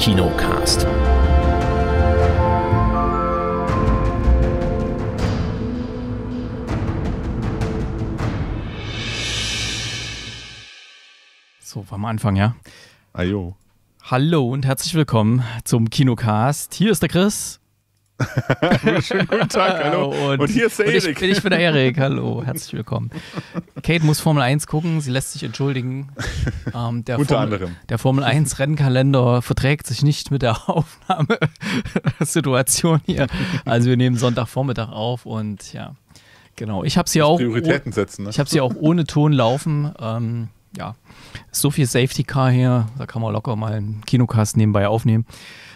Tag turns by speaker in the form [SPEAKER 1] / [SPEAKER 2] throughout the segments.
[SPEAKER 1] Kinocast.
[SPEAKER 2] So, war am Anfang, ja? Ajo. Hallo und herzlich willkommen zum Kinocast. Hier ist der Chris. Schönen guten Tag, hallo. Und, und hier ist der Erik. Ich, ich, bin der Erik, hallo, herzlich willkommen. Kate muss Formel 1 gucken, sie lässt sich entschuldigen. Ähm, der Unter Formel, anderem. Der Formel 1 Rennkalender verträgt sich nicht mit der Aufnahmesituation hier. Also wir nehmen Sonntagvormittag auf und ja, genau. Ich habe sie auch. Prioritäten setzen, ne? Ich habe sie auch ohne Ton laufen. Ähm, ja, so viel Safety Car hier, da kann man locker mal einen Kinocast nebenbei aufnehmen.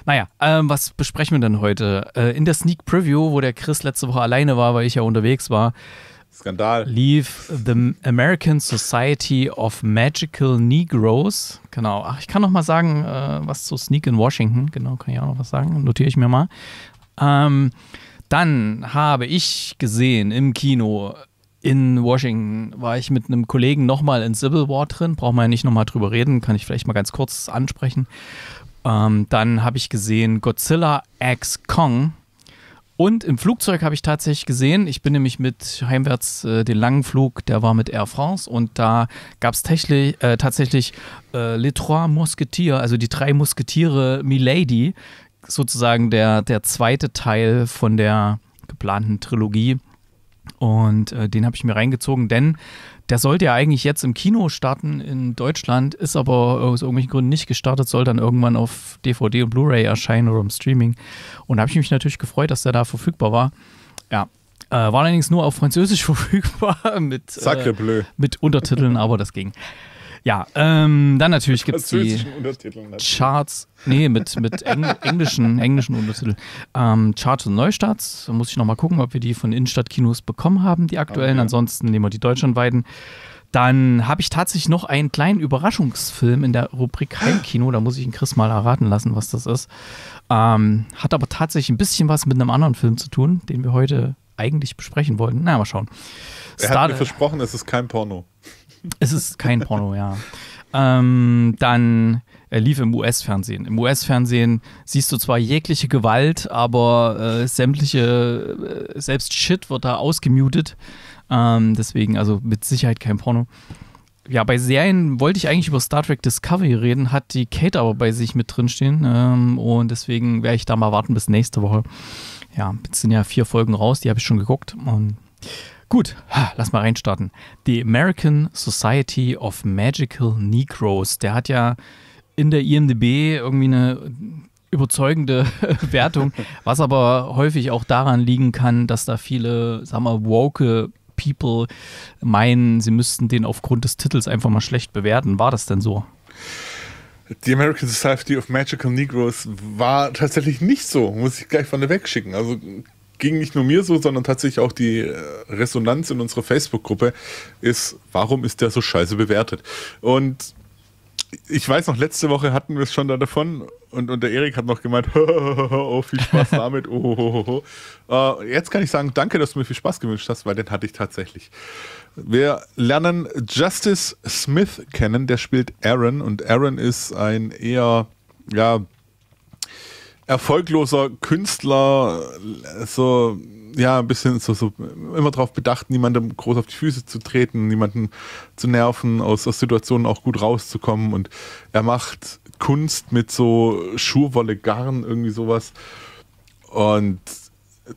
[SPEAKER 2] Naja, ähm, was besprechen wir denn heute? Äh, in der Sneak Preview, wo der Chris letzte Woche alleine war, weil ich ja unterwegs war, Skandal. Leave The American Society of Magical Negroes. Genau. Ach, ich kann noch mal sagen, äh, was zu Sneak in Washington. Genau, kann ich auch noch was sagen. Notiere ich mir mal. Ähm, dann habe ich gesehen im Kino in Washington war ich mit einem Kollegen nochmal in Civil War drin. Brauchen wir ja nicht nochmal drüber reden, kann ich vielleicht mal ganz kurz ansprechen. Ähm, dann habe ich gesehen Godzilla X Kong. Und im Flugzeug habe ich tatsächlich gesehen, ich bin nämlich mit heimwärts äh, den langen Flug, der war mit Air France und da gab es äh, tatsächlich äh, Les Trois Mousquetiers, also die drei Musketiere Milady, sozusagen der, der zweite Teil von der geplanten Trilogie. Und äh, den habe ich mir reingezogen, denn der sollte ja eigentlich jetzt im Kino starten in Deutschland, ist aber aus irgendwelchen Gründen nicht gestartet, soll dann irgendwann auf DVD und Blu-ray erscheinen oder im Streaming. Und da habe ich mich natürlich gefreut, dass der da verfügbar war. Ja, äh, war allerdings nur auf Französisch verfügbar mit, äh, mit Untertiteln, aber das ging. Ja, ähm, dann natürlich gibt es die Charts, nee, mit, mit Engl englischen, englischen Untertiteln. Ähm, Charts und Neustarts, da muss ich nochmal gucken, ob wir die von Innenstadtkinos bekommen haben, die aktuellen. Okay. Ansonsten nehmen wir die deutschlandweiten. Dann habe ich tatsächlich noch einen kleinen Überraschungsfilm in der Rubrik Heimkino. Da muss ich ihn Chris mal erraten lassen, was das ist. Ähm, hat aber tatsächlich ein bisschen was mit einem anderen Film zu tun, den wir heute eigentlich besprechen wollten. Na, mal schauen. Er Star hat mir
[SPEAKER 1] versprochen, es ist kein Porno.
[SPEAKER 2] Es ist kein Porno, ja. Ähm, dann äh, lief im US-Fernsehen. Im US-Fernsehen siehst du zwar jegliche Gewalt, aber äh, sämtliche, äh, selbst Shit wird da ausgemutet. Ähm, deswegen, also mit Sicherheit kein Porno. Ja, bei Serien wollte ich eigentlich über Star Trek Discovery reden, hat die Kate aber bei sich mit drinstehen. Ähm, und deswegen werde ich da mal warten bis nächste Woche. Ja, jetzt sind ja vier Folgen raus, die habe ich schon geguckt. Und Gut, lass mal reinstarten. Die American Society of Magical Negroes, der hat ja in der IMDB irgendwie eine überzeugende Wertung, was aber häufig auch daran liegen kann, dass da viele, sagen wir, woke People meinen, sie müssten den aufgrund des Titels einfach mal schlecht bewerten. War das denn so?
[SPEAKER 1] Die American Society of Magical Negroes war tatsächlich nicht so, muss ich gleich von der Weg schicken. Also ging nicht nur mir so, sondern tatsächlich auch die äh, Resonanz in unserer Facebook-Gruppe ist, warum ist der so scheiße bewertet? Und ich weiß noch, letzte Woche hatten wir es schon da davon und, und der Erik hat noch gemeint, oh, viel Spaß damit. Oh, oh, oh, jetzt kann ich sagen, danke, dass du mir viel Spaß gewünscht hast, weil den hatte ich tatsächlich. Wir lernen Justice Smith kennen, der spielt Aaron und Aaron ist ein eher ja, erfolgloser Künstler, so, ja, ein bisschen so, so immer darauf bedacht, niemandem groß auf die Füße zu treten, niemanden zu nerven, aus, aus Situationen auch gut rauszukommen. Und er macht Kunst mit so Schurwolle, Garn, irgendwie sowas. Und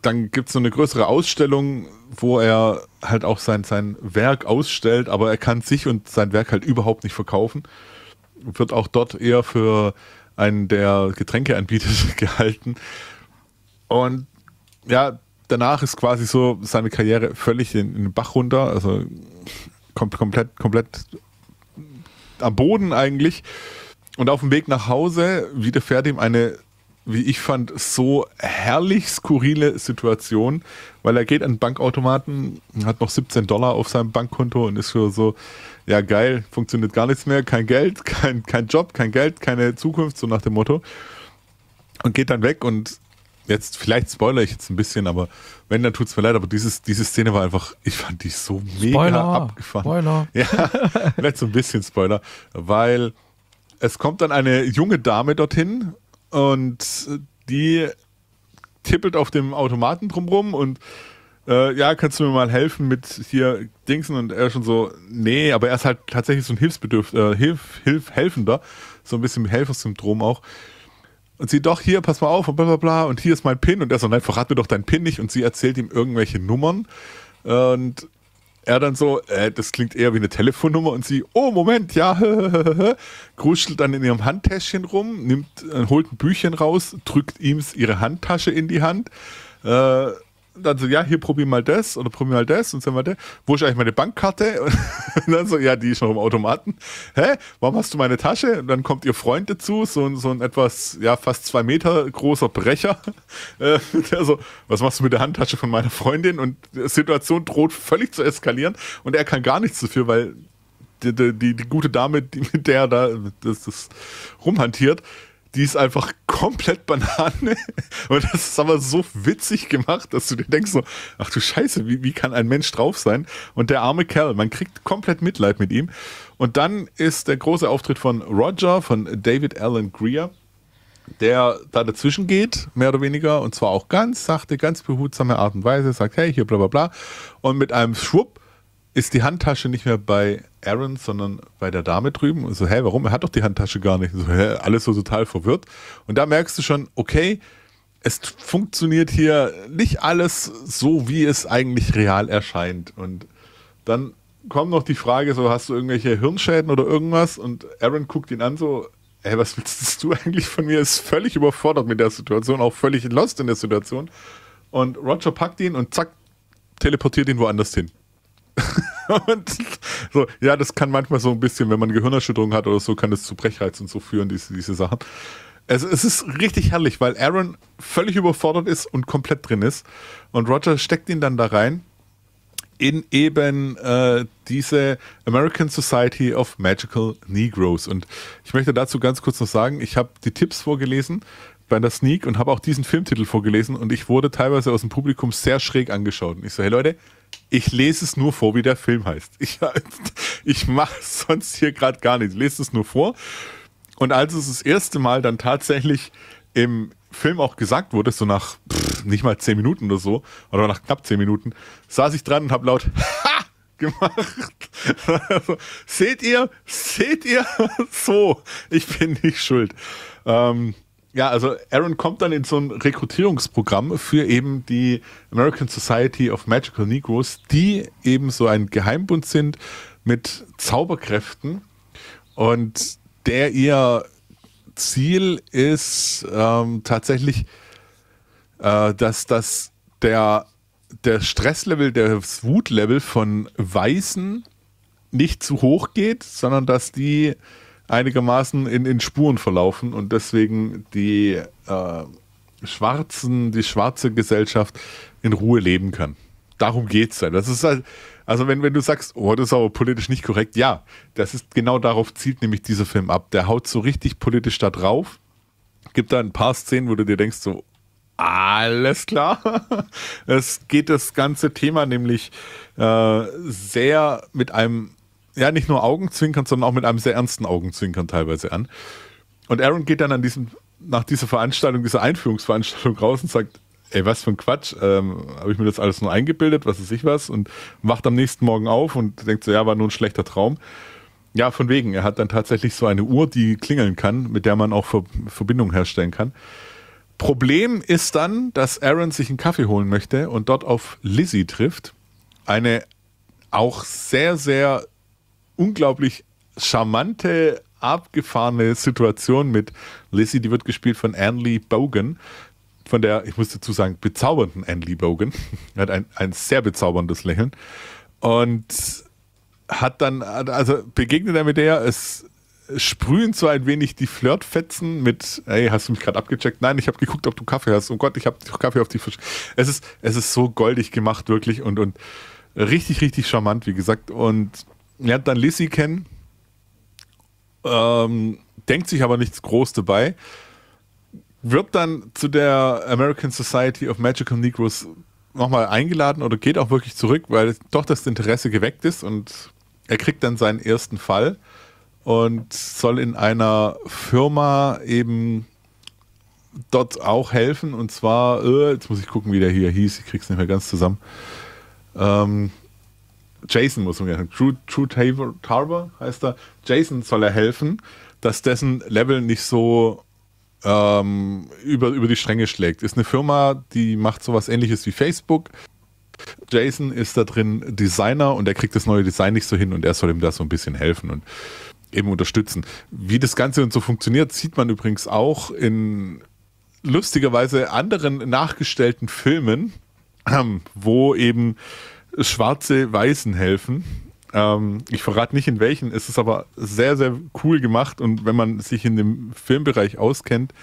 [SPEAKER 1] dann gibt es so eine größere Ausstellung, wo er halt auch sein, sein Werk ausstellt, aber er kann sich und sein Werk halt überhaupt nicht verkaufen. Wird auch dort eher für einen der Getränke anbietet, gehalten. Und ja, danach ist quasi so seine Karriere völlig in, in den Bach runter, also kom komplett, komplett am Boden eigentlich. Und auf dem Weg nach Hause widerfährt ihm eine, wie ich fand, so herrlich skurrile Situation, weil er geht an den Bankautomaten, hat noch 17 Dollar auf seinem Bankkonto und ist für so, ja geil, funktioniert gar nichts mehr, kein Geld, kein, kein Job, kein Geld, keine Zukunft, so nach dem Motto. Und geht dann weg und jetzt, vielleicht spoilere ich jetzt ein bisschen, aber wenn, dann tut es mir leid, aber dieses, diese Szene war einfach, ich fand die so mega Spoiler, abgefahren. Spoiler. Ja, vielleicht so ein bisschen Spoiler, weil es kommt dann eine junge Dame dorthin und die tippelt auf dem Automaten drumrum und äh, ja, kannst du mir mal helfen mit hier Dingsen? Und er schon so, nee, aber er ist halt tatsächlich so ein Hilfsbedürf äh, Hilf, Hilf, Helfender, so ein bisschen Helfersyndrom auch. Und sie, doch, hier, pass mal auf und bla bla bla, und hier ist mein Pin. Und er so, nein, verrat mir doch deinen Pin nicht. Und sie erzählt ihm irgendwelche Nummern. Und er dann so, äh, das klingt eher wie eine Telefonnummer und sie, oh Moment, ja, gruschelt dann in ihrem Handtäschchen rum, nimmt, äh, holt ein Büchchen raus, drückt ihm ihre Handtasche in die Hand, äh, dann so, ja, hier probier mal das oder probier mal das und so mal Wo ist eigentlich meine Bankkarte? Und dann so, ja, die ist noch im Automaten. Hä? Warum hast du meine Tasche? Und dann kommt ihr Freund dazu, so, so ein etwas, ja, fast zwei Meter großer Brecher. Äh, der so, was machst du mit der Handtasche von meiner Freundin? Und die Situation droht völlig zu eskalieren und er kann gar nichts dafür, weil die, die, die gute Dame, die, mit der da äh, das, das rumhantiert, die ist einfach komplett Banane. Und das ist aber so witzig gemacht, dass du dir denkst so, ach du Scheiße, wie, wie kann ein Mensch drauf sein? Und der arme Kerl, man kriegt komplett Mitleid mit ihm. Und dann ist der große Auftritt von Roger, von David Allen Greer, der da dazwischen geht, mehr oder weniger, und zwar auch ganz sachte, ganz behutsame Art und Weise, sagt, hey, hier bla bla bla. Und mit einem Schwupp ist die Handtasche nicht mehr bei Aaron, sondern bei der Dame drüben. Und so, hä, warum? Er hat doch die Handtasche gar nicht. Und so, hä, alles so total verwirrt. Und da merkst du schon, okay, es funktioniert hier nicht alles so, wie es eigentlich real erscheint. Und dann kommt noch die Frage: So, hast du irgendwelche Hirnschäden oder irgendwas? Und Aaron guckt ihn an, so, hä, was willst du eigentlich von mir? Ist völlig überfordert mit der Situation, auch völlig lost in der Situation. Und Roger packt ihn und zack, teleportiert ihn woanders hin. und so, ja, das kann manchmal so ein bisschen, wenn man Gehirnerschütterung hat oder so, kann das zu Brechreiz und so führen, diese, diese Sachen. Es, es ist richtig herrlich, weil Aaron völlig überfordert ist und komplett drin ist. Und Roger steckt ihn dann da rein in eben äh, diese American Society of Magical Negroes. Und ich möchte dazu ganz kurz noch sagen, ich habe die Tipps vorgelesen bei der Sneak und habe auch diesen Filmtitel vorgelesen und ich wurde teilweise aus dem Publikum sehr schräg angeschaut. Und ich so, hey Leute, ich lese es nur vor, wie der Film heißt. Ich, ich mache sonst hier gerade gar nichts. Ich lese es nur vor. Und als es das erste Mal dann tatsächlich im Film auch gesagt wurde, so nach pff, nicht mal zehn Minuten oder so, oder nach knapp zehn Minuten, saß ich dran und habe laut Ha! gemacht. also, seht ihr, seht ihr, so, ich bin nicht schuld. Ähm, ja, also Aaron kommt dann in so ein Rekrutierungsprogramm für eben die American Society of Magical Negroes, die eben so ein Geheimbund sind mit Zauberkräften und der ihr Ziel ist ähm, tatsächlich, äh, dass, dass der, der Stresslevel, das Wutlevel von Weißen nicht zu hoch geht, sondern dass die einigermaßen in, in Spuren verlaufen und deswegen die äh, Schwarzen, die schwarze Gesellschaft in Ruhe leben kann. Darum geht es ja. Das ist halt, also wenn, wenn du sagst, oh, das ist aber politisch nicht korrekt, ja, das ist genau darauf zielt nämlich dieser Film ab. Der haut so richtig politisch da drauf, gibt da ein paar Szenen, wo du dir denkst, so, alles klar. Es geht das ganze Thema nämlich äh, sehr mit einem ja, nicht nur Augenzwinkern, sondern auch mit einem sehr ernsten Augenzwinkern teilweise an. Und Aaron geht dann an diesem, nach dieser Veranstaltung, dieser Einführungsveranstaltung raus und sagt, ey, was für ein Quatsch, ähm, habe ich mir das alles nur eingebildet, was ist ich was und wacht am nächsten Morgen auf und denkt so, ja, war nur ein schlechter Traum. Ja, von wegen, er hat dann tatsächlich so eine Uhr, die klingeln kann, mit der man auch Ver Verbindung herstellen kann. Problem ist dann, dass Aaron sich einen Kaffee holen möchte und dort auf Lizzie trifft, eine auch sehr, sehr unglaublich charmante, abgefahrene Situation mit Lizzie, die wird gespielt von Anne Lee Bogan. Von der, ich muss dazu sagen, bezaubernden Anne Lee Bogan. hat ein, ein sehr bezauberndes Lächeln. Und hat dann, also begegnet er mit der, es sprühen so ein wenig die Flirtfetzen mit, hey, hast du mich gerade abgecheckt? Nein, ich habe geguckt, ob du Kaffee hast. Oh Gott, ich habe Kaffee auf die Fisch. Es ist, es ist so goldig gemacht, wirklich, und, und richtig, richtig charmant, wie gesagt. Und lernt dann Lissy kennen, ähm, denkt sich aber nichts groß dabei, wird dann zu der American Society of Magical Negroes nochmal eingeladen oder geht auch wirklich zurück, weil doch das Interesse geweckt ist und er kriegt dann seinen ersten Fall und soll in einer Firma eben dort auch helfen und zwar, äh, jetzt muss ich gucken, wie der hier hieß, ich krieg's nicht mehr ganz zusammen. Ähm, Jason muss man sagen, True, True Tabor, Tarver heißt er, Jason soll er helfen, dass dessen Level nicht so ähm, über, über die Stränge schlägt. Ist eine Firma, die macht sowas ähnliches wie Facebook. Jason ist da drin Designer und er kriegt das neue Design nicht so hin und er soll ihm da so ein bisschen helfen und eben unterstützen. Wie das Ganze und so funktioniert, sieht man übrigens auch in lustigerweise anderen nachgestellten Filmen, wo eben schwarze Weißen helfen. Ähm, ich verrate nicht in welchen, es ist aber sehr, sehr cool gemacht und wenn man sich in dem Filmbereich auskennt,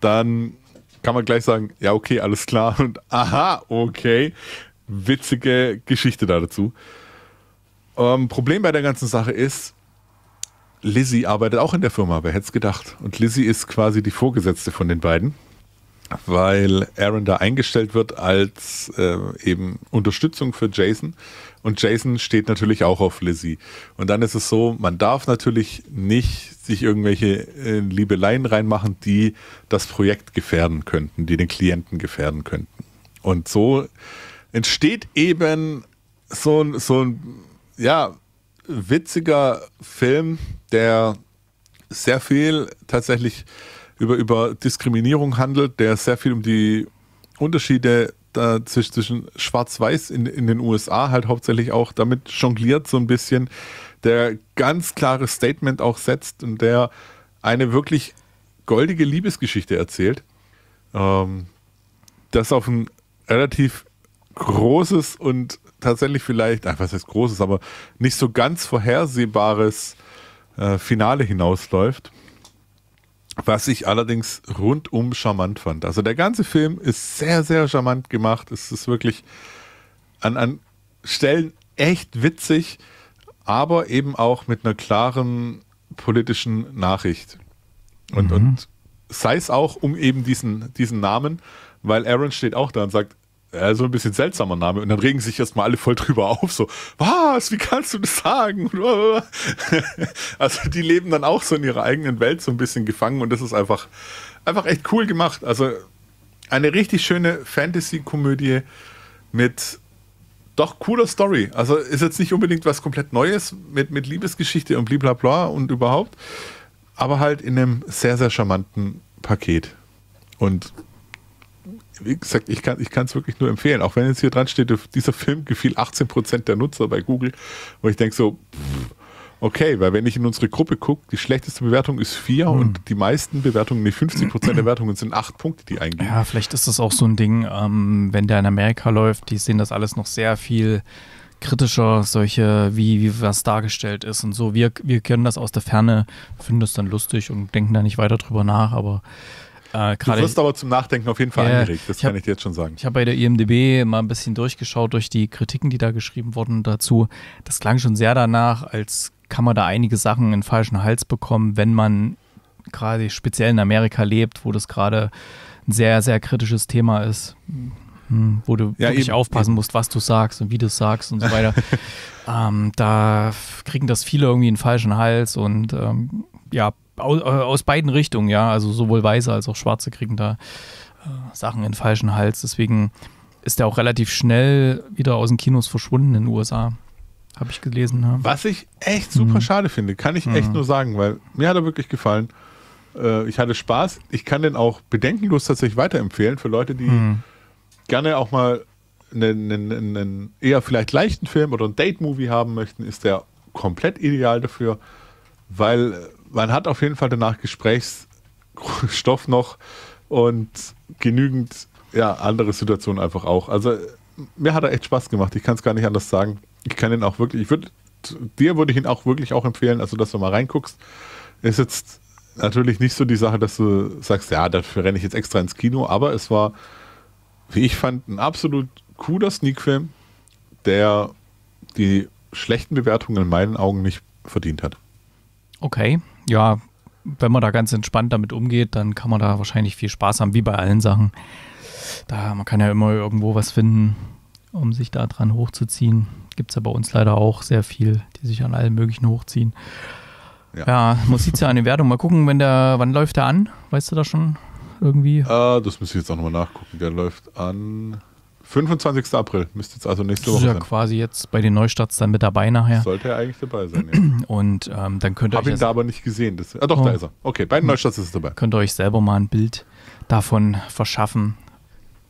[SPEAKER 1] dann kann man gleich sagen, ja, okay, alles klar und aha, okay, witzige Geschichte da dazu. Ähm, Problem bei der ganzen Sache ist, Lizzie arbeitet auch in der Firma, wer hätte es gedacht? Und Lizzie ist quasi die Vorgesetzte von den beiden weil Aaron da eingestellt wird als äh, eben Unterstützung für Jason. Und Jason steht natürlich auch auf Lizzie. Und dann ist es so, man darf natürlich nicht sich irgendwelche äh, Liebeleien reinmachen, die das Projekt gefährden könnten, die den Klienten gefährden könnten. Und so entsteht eben so ein, so ein ja, witziger Film, der sehr viel tatsächlich über, über Diskriminierung handelt, der sehr viel um die Unterschiede äh, zwischen Schwarz-Weiß in, in den USA halt hauptsächlich auch damit jongliert so ein bisschen, der ganz klares Statement auch setzt und der eine wirklich goldige Liebesgeschichte erzählt. Ähm, das auf ein relativ großes und tatsächlich vielleicht, ach, was heißt großes, aber nicht so ganz vorhersehbares äh, Finale hinausläuft. Was ich allerdings rundum charmant fand. Also der ganze Film ist sehr, sehr charmant gemacht. Es ist wirklich an, an Stellen echt witzig, aber eben auch mit einer klaren politischen Nachricht. Und, mhm. und sei es auch um eben diesen, diesen Namen, weil Aaron steht auch da und sagt, ja, äh, so ein bisschen seltsamer Name. Und dann regen sich erstmal alle voll drüber auf, so, was, wie kannst du das sagen? also die leben dann auch so in ihrer eigenen Welt so ein bisschen gefangen und das ist einfach, einfach echt cool gemacht. Also eine richtig schöne Fantasy-Komödie mit doch cooler Story. Also ist jetzt nicht unbedingt was komplett Neues mit, mit Liebesgeschichte und blablabla und überhaupt, aber halt in einem sehr, sehr charmanten Paket. Und wie gesagt, ich kann es wirklich nur empfehlen. Auch wenn jetzt hier dran steht, dieser Film gefiel 18% der Nutzer bei Google. Und ich denke so, okay, weil wenn ich in unsere Gruppe gucke, die schlechteste Bewertung ist 4 hm. und die meisten Bewertungen, die 50% der Bewertungen sind 8 Punkte, die eingehen.
[SPEAKER 2] Ja, vielleicht ist das auch so ein Ding, ähm, wenn der in Amerika läuft, die sehen das alles noch sehr viel kritischer, solche, wie, wie was dargestellt ist und so. Wir, wir kennen das aus der Ferne, finden das dann lustig und denken da nicht weiter drüber nach, aber
[SPEAKER 1] äh, du wirst aber zum Nachdenken auf jeden Fall äh, angeregt, das hab, kann ich dir jetzt schon sagen. Ich
[SPEAKER 2] habe bei der IMDB mal ein bisschen durchgeschaut durch die Kritiken, die da geschrieben wurden dazu. Das klang schon sehr danach, als kann man da einige Sachen in falschen Hals bekommen, wenn man gerade speziell in Amerika lebt, wo das gerade ein sehr, sehr kritisches Thema ist. Hm, wo du ja, wirklich eben, aufpassen musst, was du sagst und wie du es sagst und so weiter. ähm, da kriegen das viele irgendwie einen falschen Hals und ähm, ja, äh, aus beiden Richtungen, ja. Also sowohl Weiße als auch Schwarze kriegen da äh, Sachen in den falschen Hals. Deswegen ist der auch relativ schnell wieder aus den Kinos verschwunden in den USA. Habe ich gelesen. Ja. Was
[SPEAKER 1] ich echt super mhm. schade finde, kann ich mhm. echt nur sagen, weil mir hat er wirklich gefallen. Äh, ich hatte Spaß. Ich kann den auch bedenkenlos tatsächlich weiterempfehlen für Leute, die mhm. gerne auch mal einen, einen, ne, ne, einen, eher vielleicht leichten Film oder einen Date-Movie haben möchten, ist der komplett ideal dafür, weil äh, man hat auf jeden Fall danach Gesprächsstoff noch und genügend ja, andere Situationen einfach auch. Also mir hat er echt Spaß gemacht. Ich kann es gar nicht anders sagen. Ich kann ihn auch wirklich, ich würde, dir würde ich ihn auch wirklich auch empfehlen, also dass du mal reinguckst. Ist jetzt natürlich nicht so die Sache, dass du sagst, ja, dafür renne ich jetzt extra ins Kino, aber es war, wie ich fand, ein absolut cooler Sneak-Film, der die schlechten Bewertungen in meinen Augen nicht verdient hat.
[SPEAKER 2] Okay, ja, wenn man da ganz entspannt damit umgeht, dann kann man da wahrscheinlich viel Spaß haben, wie bei allen Sachen. Da, man kann ja immer irgendwo was finden, um sich da dran hochzuziehen. Gibt es ja bei uns leider auch sehr viel, die sich an allen möglichen hochziehen. Ja, ja es ja an den Wertungen. Mal gucken, wenn der, wann läuft der an? Weißt du da schon irgendwie?
[SPEAKER 1] Ah, das müsste ich jetzt auch nochmal nachgucken. Der läuft an 25. April müsste jetzt also nächste Woche sein. Ist ja
[SPEAKER 2] quasi jetzt bei den Neustarts dann mit dabei nachher. Sollte
[SPEAKER 1] er eigentlich dabei sein, ja. Und ähm, dann könnt ihr Hab euch. ihn da aber nicht gesehen. Das, ah, doch, oh. da ist er. Okay, bei den Neustarts ist er
[SPEAKER 2] dabei. Könnt ihr euch selber mal ein Bild davon verschaffen,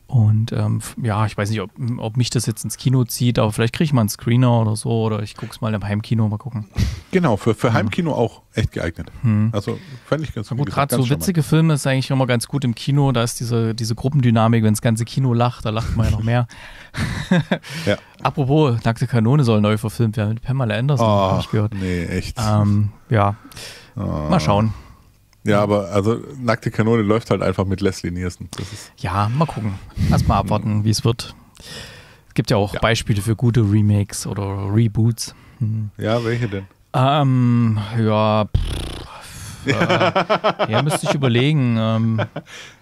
[SPEAKER 2] und ähm, ja, ich weiß nicht, ob, ob, mich das jetzt ins Kino zieht, aber vielleicht kriege ich mal einen Screener oder so oder ich gucke es mal im Heimkino, mal
[SPEAKER 1] gucken. Genau, für, für Heimkino hm. auch echt geeignet. Hm. Also fand ich ganz gut. Gerade so witzige
[SPEAKER 2] charmant. Filme ist eigentlich immer ganz gut im Kino, da ist diese, diese Gruppendynamik, wenn das ganze Kino lacht, da lacht man ja noch mehr. ja. Apropos, Nackte Kanone soll neu verfilmt werden mit Pamela Anderson, oh, habe ah, ich gehört. Nee,
[SPEAKER 1] echt. Ähm, ja, oh. mal schauen. Ja, aber also nackte Kanone läuft halt einfach mit Leslie Nielsen.
[SPEAKER 2] ja, mal gucken. Erstmal abwarten, wie es wird. Es gibt ja auch ja. Beispiele für gute Remakes oder Reboots. Hm.
[SPEAKER 1] Ja, welche denn?
[SPEAKER 2] Ähm, ja, pff, äh, ja, müsste ich überlegen. Ähm,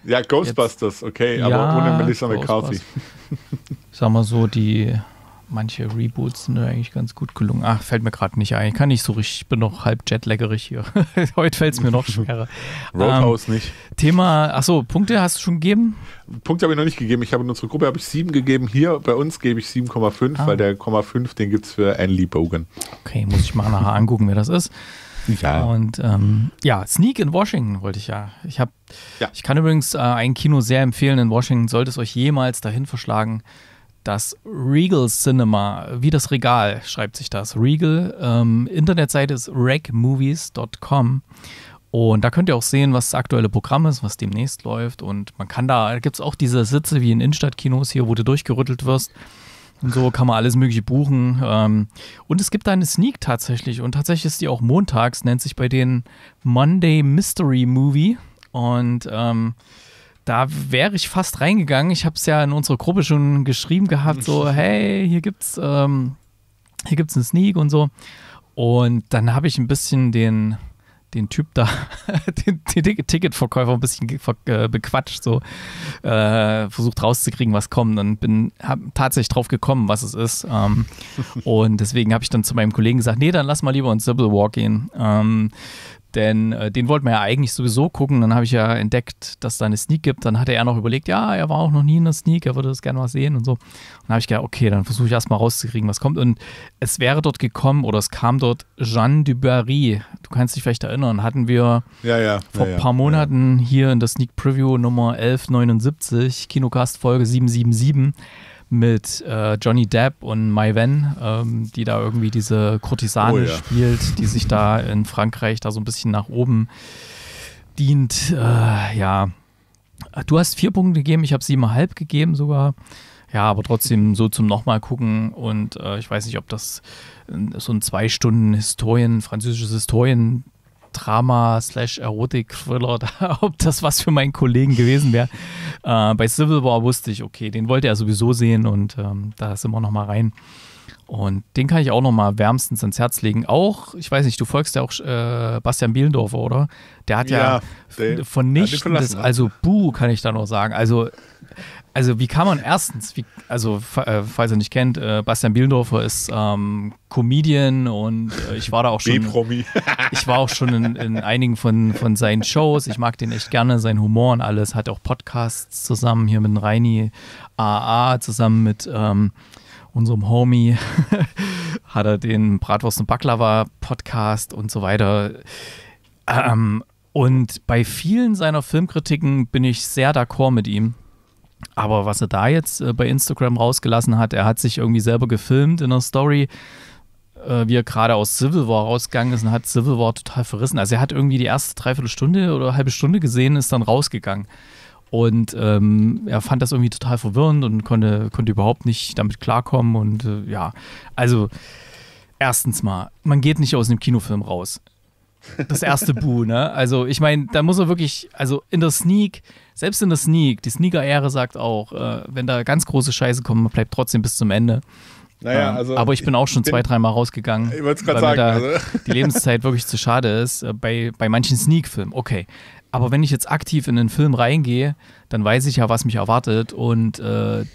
[SPEAKER 1] ja, Ghostbusters, jetzt, okay, aber ja, ohne Melissa McCarthy.
[SPEAKER 2] Sag mal so, die manche Reboots sind eigentlich ganz gut gelungen. Ach, fällt mir gerade nicht ein. Ich Kann nicht so richtig. Ich bin noch halb jetlaggerig hier. Heute fällt es mir noch schwerer. Roadhouse ähm, nicht.
[SPEAKER 1] Thema, achso, Punkte hast du schon gegeben? Punkte habe ich noch nicht gegeben. Ich habe in unserer Gruppe habe ich 7 gegeben. Hier bei uns gebe ich 7,5, ah. weil der Komma 5, den gibt es für Annie Bogan. Okay, muss ich
[SPEAKER 2] mal nachher angucken, wer das ist. Ja. Und ähm, ja, Sneak in Washington wollte ich ja. Ich habe, ja. ich kann übrigens äh, ein Kino sehr empfehlen in Washington. Sollte es euch jemals dahin verschlagen, das Regal Cinema, wie das Regal, schreibt sich das. Regal, ähm, Internetseite ist regmovies.com. Und da könnt ihr auch sehen, was das aktuelle Programm ist, was demnächst läuft. Und man kann da, da gibt es auch diese Sitze wie in Innenstadtkinos hier, wo du durchgerüttelt wirst. Und so kann man alles Mögliche buchen. Ähm, und es gibt da eine Sneak tatsächlich. Und tatsächlich ist die auch montags, nennt sich bei denen Monday Mystery Movie. Und ähm, da wäre ich fast reingegangen. Ich habe es ja in unsere Gruppe schon geschrieben gehabt, so, hey, hier gibt's, ähm, hier gibt's einen Sneak und so. Und dann habe ich ein bisschen den, den Typ da, den, den Ticketverkäufer ein bisschen äh, bequatscht, so äh, versucht rauszukriegen, was kommt und bin hab tatsächlich drauf gekommen, was es ist. Ähm, und deswegen habe ich dann zu meinem Kollegen gesagt, nee, dann lass mal lieber uns Civil War gehen. Ähm, denn äh, den wollten wir ja eigentlich sowieso gucken. Dann habe ich ja entdeckt, dass da eine Sneak gibt. Dann hatte er noch überlegt, ja, er war auch noch nie in der Sneak, er würde das gerne mal sehen und so. Und dann habe ich gedacht, okay, dann versuche ich erstmal rauszukriegen, was kommt. Und es wäre dort gekommen oder es kam dort Jeanne Dubarry. Du kannst dich vielleicht erinnern, hatten wir ja, ja, vor ja, ein paar Monaten hier in der Sneak Preview Nummer 1179, Kinocast Folge 777 mit äh, Johnny Depp und Mai Wen, ähm, die da irgendwie diese Kurtisane oh, ja. spielt, die sich da in Frankreich da so ein bisschen nach oben dient. Äh, ja, du hast vier Punkte gegeben, ich habe siebeneinhalb gegeben sogar. Ja, aber trotzdem so zum nochmal gucken und äh, ich weiß nicht, ob das äh, so ein zwei Stunden Historien, französisches Historien Drama slash Erotik Thriller, da, ob das was für meinen Kollegen gewesen wäre. äh, bei Civil War wusste ich, okay, den wollte er sowieso sehen und ähm, da sind wir nochmal rein. Und den kann ich auch nochmal wärmstens ans Herz legen. Auch, ich weiß nicht, du folgst ja auch äh, Bastian Bielendorfer, oder? Der hat ja, ja von nichts, ne? also Buh, kann ich da nur sagen. Also also wie kann man erstens, wie, also äh, falls ihr nicht kennt, äh, Bastian Bielendorfer ist ähm, Comedian und äh, ich war da
[SPEAKER 1] auch schon. promi
[SPEAKER 2] ich war auch schon in, in, einigen von, von seinen Shows. Ich mag den echt gerne, seinen Humor und alles. Hat auch Podcasts zusammen hier mit Reini AA, zusammen mit ähm, unserem Homie. Hat er den Bratwurst und Baklava Podcast und so weiter. Ähm, und bei vielen seiner Filmkritiken bin ich sehr d'accord mit ihm. Aber was er da jetzt äh, bei Instagram rausgelassen hat, er hat sich irgendwie selber gefilmt in der Story, äh, wie er gerade aus Civil War rausgegangen ist und hat Civil War total verrissen. Also er hat irgendwie die erste Dreiviertelstunde oder halbe Stunde gesehen, ist dann rausgegangen. Und ähm, er fand das irgendwie total verwirrend und konnte, konnte überhaupt nicht damit klarkommen. Und äh, ja, also erstens mal, man geht nicht aus einem Kinofilm raus. Das erste Bu, ne? Also, ich meine, da muss er wirklich, also in der Sneak, selbst in der Sneak, die Sneaker-Ehre sagt auch, äh, wenn da ganz große Scheiße kommt, man bleibt trotzdem bis zum Ende. Naja, ähm, also aber ich bin auch schon bin, zwei, dreimal rausgegangen. Ich wollte es gerade sagen. Also. Die Lebenszeit wirklich zu schade ist, äh, bei, bei manchen Sneak-Filmen. Okay. Aber wenn ich jetzt aktiv in den Film reingehe, dann weiß ich ja, was mich erwartet. Und äh,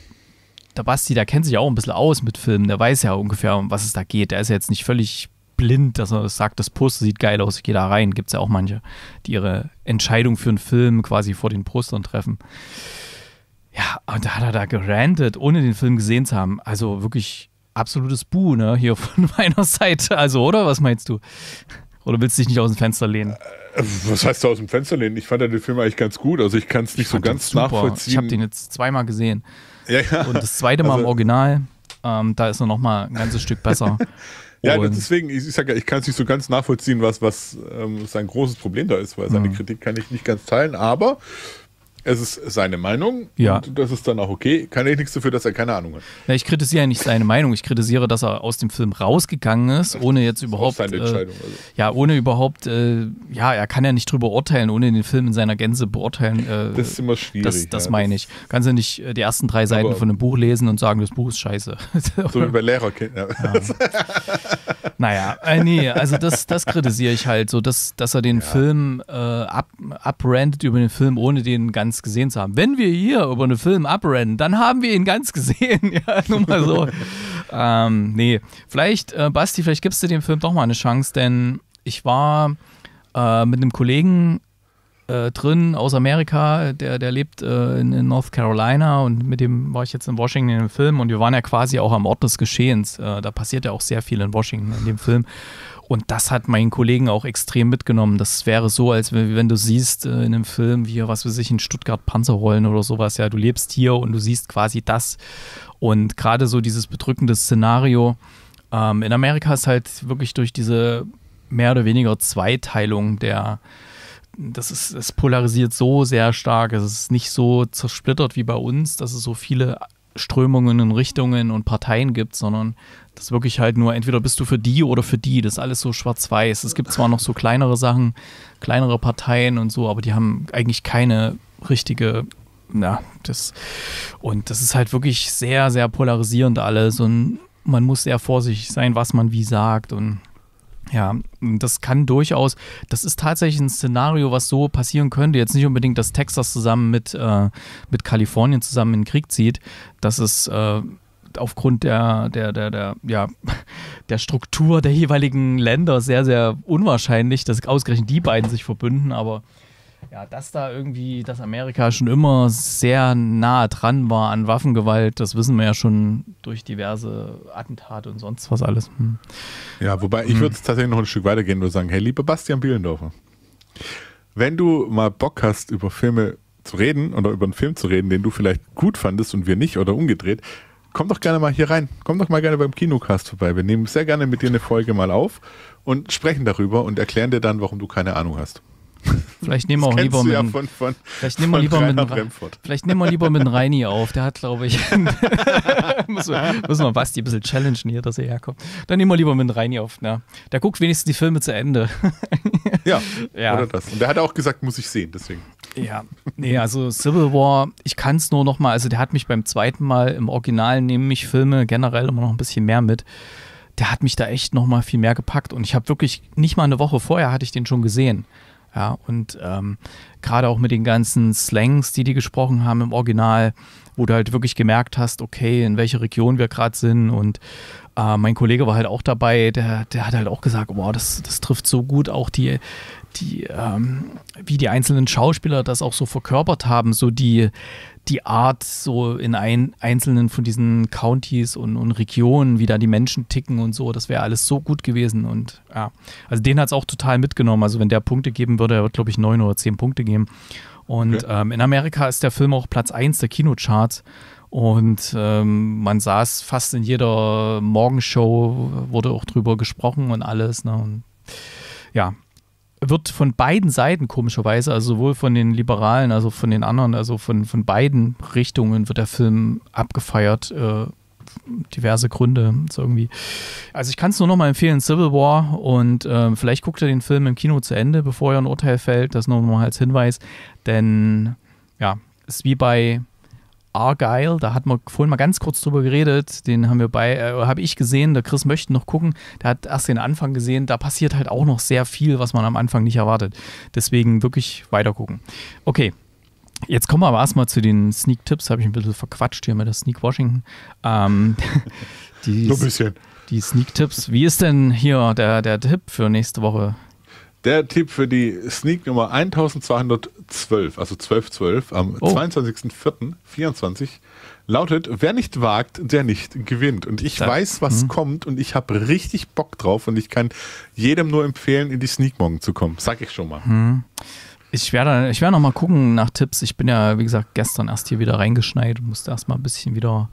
[SPEAKER 2] der Basti, der kennt sich auch ein bisschen aus mit Filmen, der weiß ja ungefähr, um was es da geht. Der ist ja jetzt nicht völlig blind, dass er sagt, das Poster sieht geil aus, ich gehe da rein. Gibt es ja auch manche, die ihre Entscheidung für einen Film quasi vor den Postern treffen. Ja, und da hat er da gerantet, ohne den Film gesehen zu haben. Also wirklich absolutes Buh, ne, hier von meiner Seite. Also, oder? Was meinst du? Oder willst du dich nicht aus dem Fenster lehnen? Äh, was heißt
[SPEAKER 1] du aus dem Fenster lehnen? Ich fand ja den Film eigentlich ganz gut. Also ich kann es nicht ich so ganz nachvollziehen. Ich habe den jetzt zweimal gesehen. Ja, ja. Und das zweite Mal also, im
[SPEAKER 2] Original. Ähm, da ist er nochmal ein ganzes Stück besser. Ja, und
[SPEAKER 1] deswegen, ich, ich sage ja, ich kann es nicht so ganz nachvollziehen, was, was ähm, sein großes Problem da ist, weil seine mhm. Kritik kann ich nicht ganz teilen, aber es ist seine Meinung ja. und das ist dann auch okay. Kann ich nichts dafür, dass er keine Ahnung hat.
[SPEAKER 2] Ja, ich kritisiere ja nicht seine Meinung, ich kritisiere, dass er aus dem Film rausgegangen ist, ohne jetzt überhaupt. Das ist seine äh, Entscheidung. Äh, also. Ja, ohne überhaupt, äh, ja, er kann ja nicht drüber urteilen, ohne den Film in seiner Gänze beurteilen. Äh, das ist immer schwierig. Das, das ja, meine das ich. Kannst du nicht äh, die ersten drei Seiten von einem Buch lesen und sagen, das Buch ist scheiße. so wie bei
[SPEAKER 1] Lehrerkindern. Ja. naja, äh, nee, also das,
[SPEAKER 2] das kritisiere ich halt, so dass, dass er den Film äh, abrandet über den Film, ohne den ganzen ganz gesehen zu haben. Wenn wir hier über einen Film abrennen, dann haben wir ihn ganz gesehen. ja, nur mal so. ähm, nee, vielleicht, äh, Basti, vielleicht gibst du dem Film doch mal eine Chance, denn ich war äh, mit einem Kollegen äh, drin aus Amerika, der, der lebt äh, in, in, North Carolina und mit dem war ich jetzt in Washington im Film und wir waren ja quasi auch am Ort des Geschehens. Äh, da passiert ja auch sehr viel in Washington in dem Film. Und das hat meinen Kollegen auch extrem mitgenommen. Das wäre so, als wenn, wenn du siehst äh, in einem Film, wie, was weiß ich, in Stuttgart Panzerrollen oder sowas, ja, du lebst hier und du siehst quasi das. Und gerade so dieses bedrückende Szenario. Ähm, in Amerika ist halt wirklich durch diese mehr oder weniger Zweiteilung der, das ist, es polarisiert so sehr stark. Es ist nicht so zersplittert wie bei uns, dass es so viele Strömungen und Richtungen und Parteien gibt, sondern das wirklich halt nur entweder bist du für die oder für die. Das ist alles so schwarz-weiß. Es gibt zwar noch so kleinere Sachen, kleinere Parteien und so, aber die haben eigentlich keine richtige. Na, das. Und das ist halt wirklich sehr, sehr polarisierend alles. Und man muss sehr vorsichtig sein, was man wie sagt. Und ja, das kann durchaus, das ist tatsächlich ein Szenario, was so passieren könnte. Jetzt nicht unbedingt, dass Texas zusammen mit, äh, mit Kalifornien zusammen in den Krieg zieht. Das ist äh, aufgrund der, der, der, der, ja, der Struktur der jeweiligen Länder sehr, sehr unwahrscheinlich, dass ausgerechnet die beiden sich verbünden, aber ja, dass da irgendwie, dass Amerika schon immer sehr nah dran war an Waffengewalt, das wissen wir ja schon durch diverse Attentate und sonst was alles. Hm. Ja, wobei ich würde es
[SPEAKER 1] hm. tatsächlich noch ein Stück weitergehen gehen und sagen, hey, lieber Bastian Bielendorfer, wenn du mal Bock hast, über Filme zu reden oder über einen Film zu reden, den du vielleicht gut fandest und wir nicht oder umgedreht, komm doch gerne mal hier rein. Komm doch mal gerne beim Kinocast vorbei. Wir nehmen sehr gerne mit dir eine Folge mal auf und sprechen darüber und erklären dir dann, warum du keine Ahnung hast.
[SPEAKER 2] Vielleicht nehmen wir auch lieber mit, ja von, von, vielleicht nehmen wir lieber mit Bremford. Vielleicht nehmen wir lieber mit Reini auf. Der hat, glaube ich, müssen, wir, müssen wir Basti ein bisschen challengen hier, dass er herkommt. Dann nehmen wir lieber mit Reini auf. Na, der guckt wenigstens die Filme zu Ende.
[SPEAKER 1] ja, ja, oder das. Und der hat auch gesagt, muss ich sehen, deswegen. Ja,
[SPEAKER 2] nee, also Civil War, ich kann es nur nochmal, also der hat mich beim zweiten Mal im Original nehmen ich Filme generell immer noch ein bisschen mehr mit der hat mich da echt nochmal viel mehr gepackt und ich habe wirklich nicht mal eine Woche vorher hatte ich den schon gesehen. Ja, und ähm, gerade auch mit den ganzen Slangs, die die gesprochen haben im Original, wo du halt wirklich gemerkt hast, okay, in welcher Region wir gerade sind. Und äh, mein Kollege war halt auch dabei, der, der hat halt auch gesagt, wow, das, das trifft so gut auch die, die, ähm, wie die einzelnen Schauspieler das auch so verkörpert haben, so die, die Art, so in ein, einzelnen von diesen Countys und, und Regionen, wie da die Menschen ticken und so, das wäre alles so gut gewesen. Und ja, also den hat es auch total mitgenommen. Also wenn der Punkte geben würde, er wird, glaube ich, neun oder zehn Punkte geben. Und okay. ähm, in Amerika ist der Film auch Platz eins der Kinocharts. Und ähm, man saß fast in jeder Morgenshow, wurde auch drüber gesprochen und alles. Ne? Und, ja, wird von beiden Seiten komischerweise, also sowohl von den Liberalen, also von den anderen, also von, von beiden Richtungen wird der Film abgefeiert. Äh, diverse Gründe. So irgendwie. Also ich kann es nur nochmal empfehlen, Civil War. Und äh, vielleicht guckt ihr den Film im Kino zu Ende, bevor ihr ein Urteil fällt. Das nur nochmal als Hinweis. Denn ja, ist wie bei Argyle, da hat man vorhin mal ganz kurz drüber geredet, den haben wir bei, äh, habe ich gesehen, der Chris möchte noch gucken, der hat erst den Anfang gesehen, da passiert halt auch noch sehr viel, was man am Anfang nicht erwartet. Deswegen wirklich weiter gucken. Okay, Jetzt kommen wir aber erstmal zu den Sneak-Tipps. Habe ich ein bisschen verquatscht hier mit der Sneak Washington. Ähm, die, Nur ein bisschen. Die Sneak-Tipps. Wie ist denn hier der, der Tipp für nächste Woche?
[SPEAKER 1] Der Tipp für die Sneak Nummer 1200 12, also 12.12 .12, am oh. 22.04.24 lautet, wer nicht wagt, der nicht gewinnt. Und ich das, weiß, was mh. kommt und ich habe richtig Bock drauf und ich kann jedem nur empfehlen, in die Sneak morgen zu kommen. Sag ich schon mal.
[SPEAKER 2] Mhm. Ich werde, ich werde noch gucken nach Tipps. Ich bin ja, wie gesagt, gestern erst hier wieder reingeschneit und musste erst mal ein bisschen wieder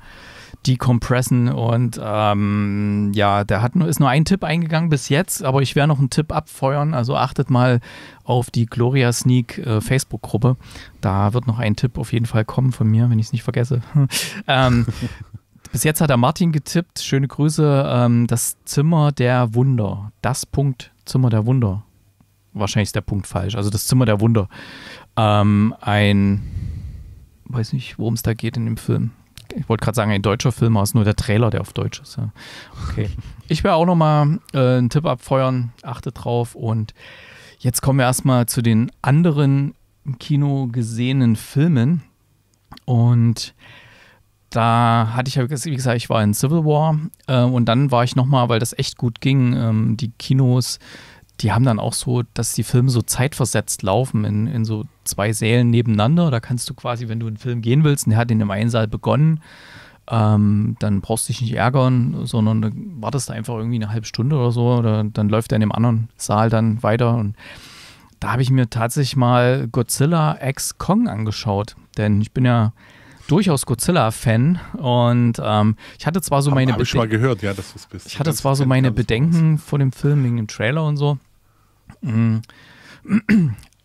[SPEAKER 2] decompressen. Und ähm, ja, da hat, nur, ist nur ein Tipp eingegangen bis jetzt, aber ich werde noch einen Tipp abfeuern. Also achtet mal auf die Gloria Sneak äh, Facebook-Gruppe. Da wird noch ein Tipp auf jeden Fall kommen von mir, wenn ich es nicht vergesse. ähm, bis jetzt hat der Martin getippt, schöne Grüße, ähm, das Zimmer der Wunder. Das Punkt Zimmer der Wunder. Wahrscheinlich ist der Punkt falsch. Also das Zimmer der Wunder. Ähm, ein, weiß nicht, worum es da geht in dem Film ich wollte gerade sagen, ein deutscher Film, aber es ist nur der Trailer, der auf Deutsch ist. Ja. Okay. Ich werde auch nochmal äh, einen Tipp abfeuern, achte drauf. Und jetzt kommen wir erstmal zu den anderen im Kino gesehenen Filmen. Und da hatte ich ja, wie gesagt, ich war in Civil War äh, und dann war ich nochmal, weil das echt gut ging, ähm, die Kinos die haben dann auch so, dass die Filme so zeitversetzt laufen in, in so zwei Sälen nebeneinander. Da kannst du quasi, wenn du einen Film gehen willst, und der hat in dem einen Saal begonnen, ähm, dann brauchst du dich nicht ärgern, sondern dann wartest du einfach irgendwie eine halbe Stunde oder so. Oder dann läuft er in dem anderen Saal dann weiter. Und da habe ich mir tatsächlich mal Godzilla X Kong angeschaut. Denn ich bin ja durchaus Godzilla-Fan und ähm, ich hatte zwar so meine hab, ich ja, Ich hatte zwar so meine Bedenken vor dem Film wegen dem Trailer und so. Äh,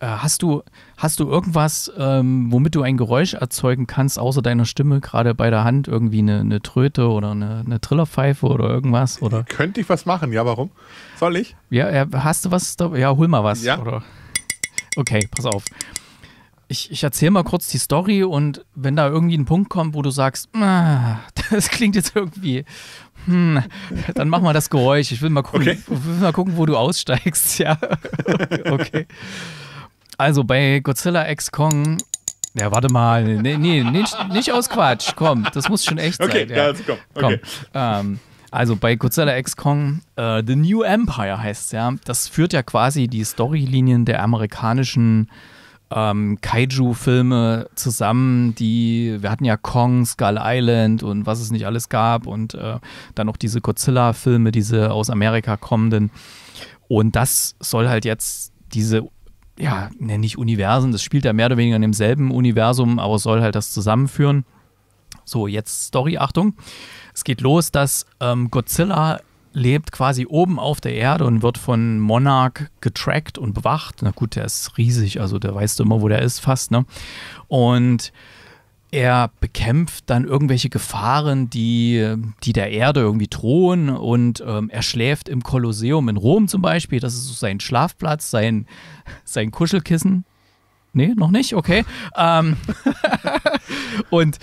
[SPEAKER 2] hast du, hast du irgendwas, ähm, womit du ein Geräusch erzeugen kannst, außer deiner Stimme, gerade bei der Hand, irgendwie eine, eine Tröte oder eine, eine Trillerpfeife oder irgendwas? Oder?
[SPEAKER 1] Könnte ich was machen, ja, warum? Soll ich?
[SPEAKER 2] Ja, ja hast du was? Ja, hol mal was. Ja. Oder? Okay, pass auf. Ich, ich erzähle mal kurz die Story und wenn da irgendwie ein Punkt kommt, wo du sagst, ah, das klingt jetzt irgendwie hm, dann mach mal das Geräusch. Ich will mal gucken, okay. will mal gucken wo du aussteigst. Ja, okay. Also bei Godzilla X Kong. Ja, warte mal. Nee, nee nicht, nicht aus Quatsch. Komm, das muss schon echt okay, sein. Ja. Ja, also komm. Okay, komm. Ähm, also bei Godzilla X Kong, äh, The New Empire heißt es ja. Das führt ja quasi die Storylinien der amerikanischen äh, ähm, Kaiju-Filme zusammen, die, wir hatten ja Kong, Skull Island und was es nicht alles gab und äh, dann noch diese Godzilla-Filme, diese aus Amerika kommenden. Und das soll halt jetzt diese, ja, nenne ich Universen, das spielt ja mehr oder weniger in demselben Universum, aber soll halt das zusammenführen. So, jetzt Story, Achtung. Es geht los, dass ähm, Godzilla lebt quasi oben auf der Erde und wird von Monarch getrackt und bewacht. Na gut, der ist riesig, also der weißt du immer, wo der ist, fast, ne? Und er bekämpft dann irgendwelche Gefahren, die, die der Erde irgendwie drohen und ähm, er schläft im Kolosseum in Rom zum Beispiel. Das ist so sein Schlafplatz, sein, sein Kuschelkissen. Nee, noch nicht, okay. ähm, und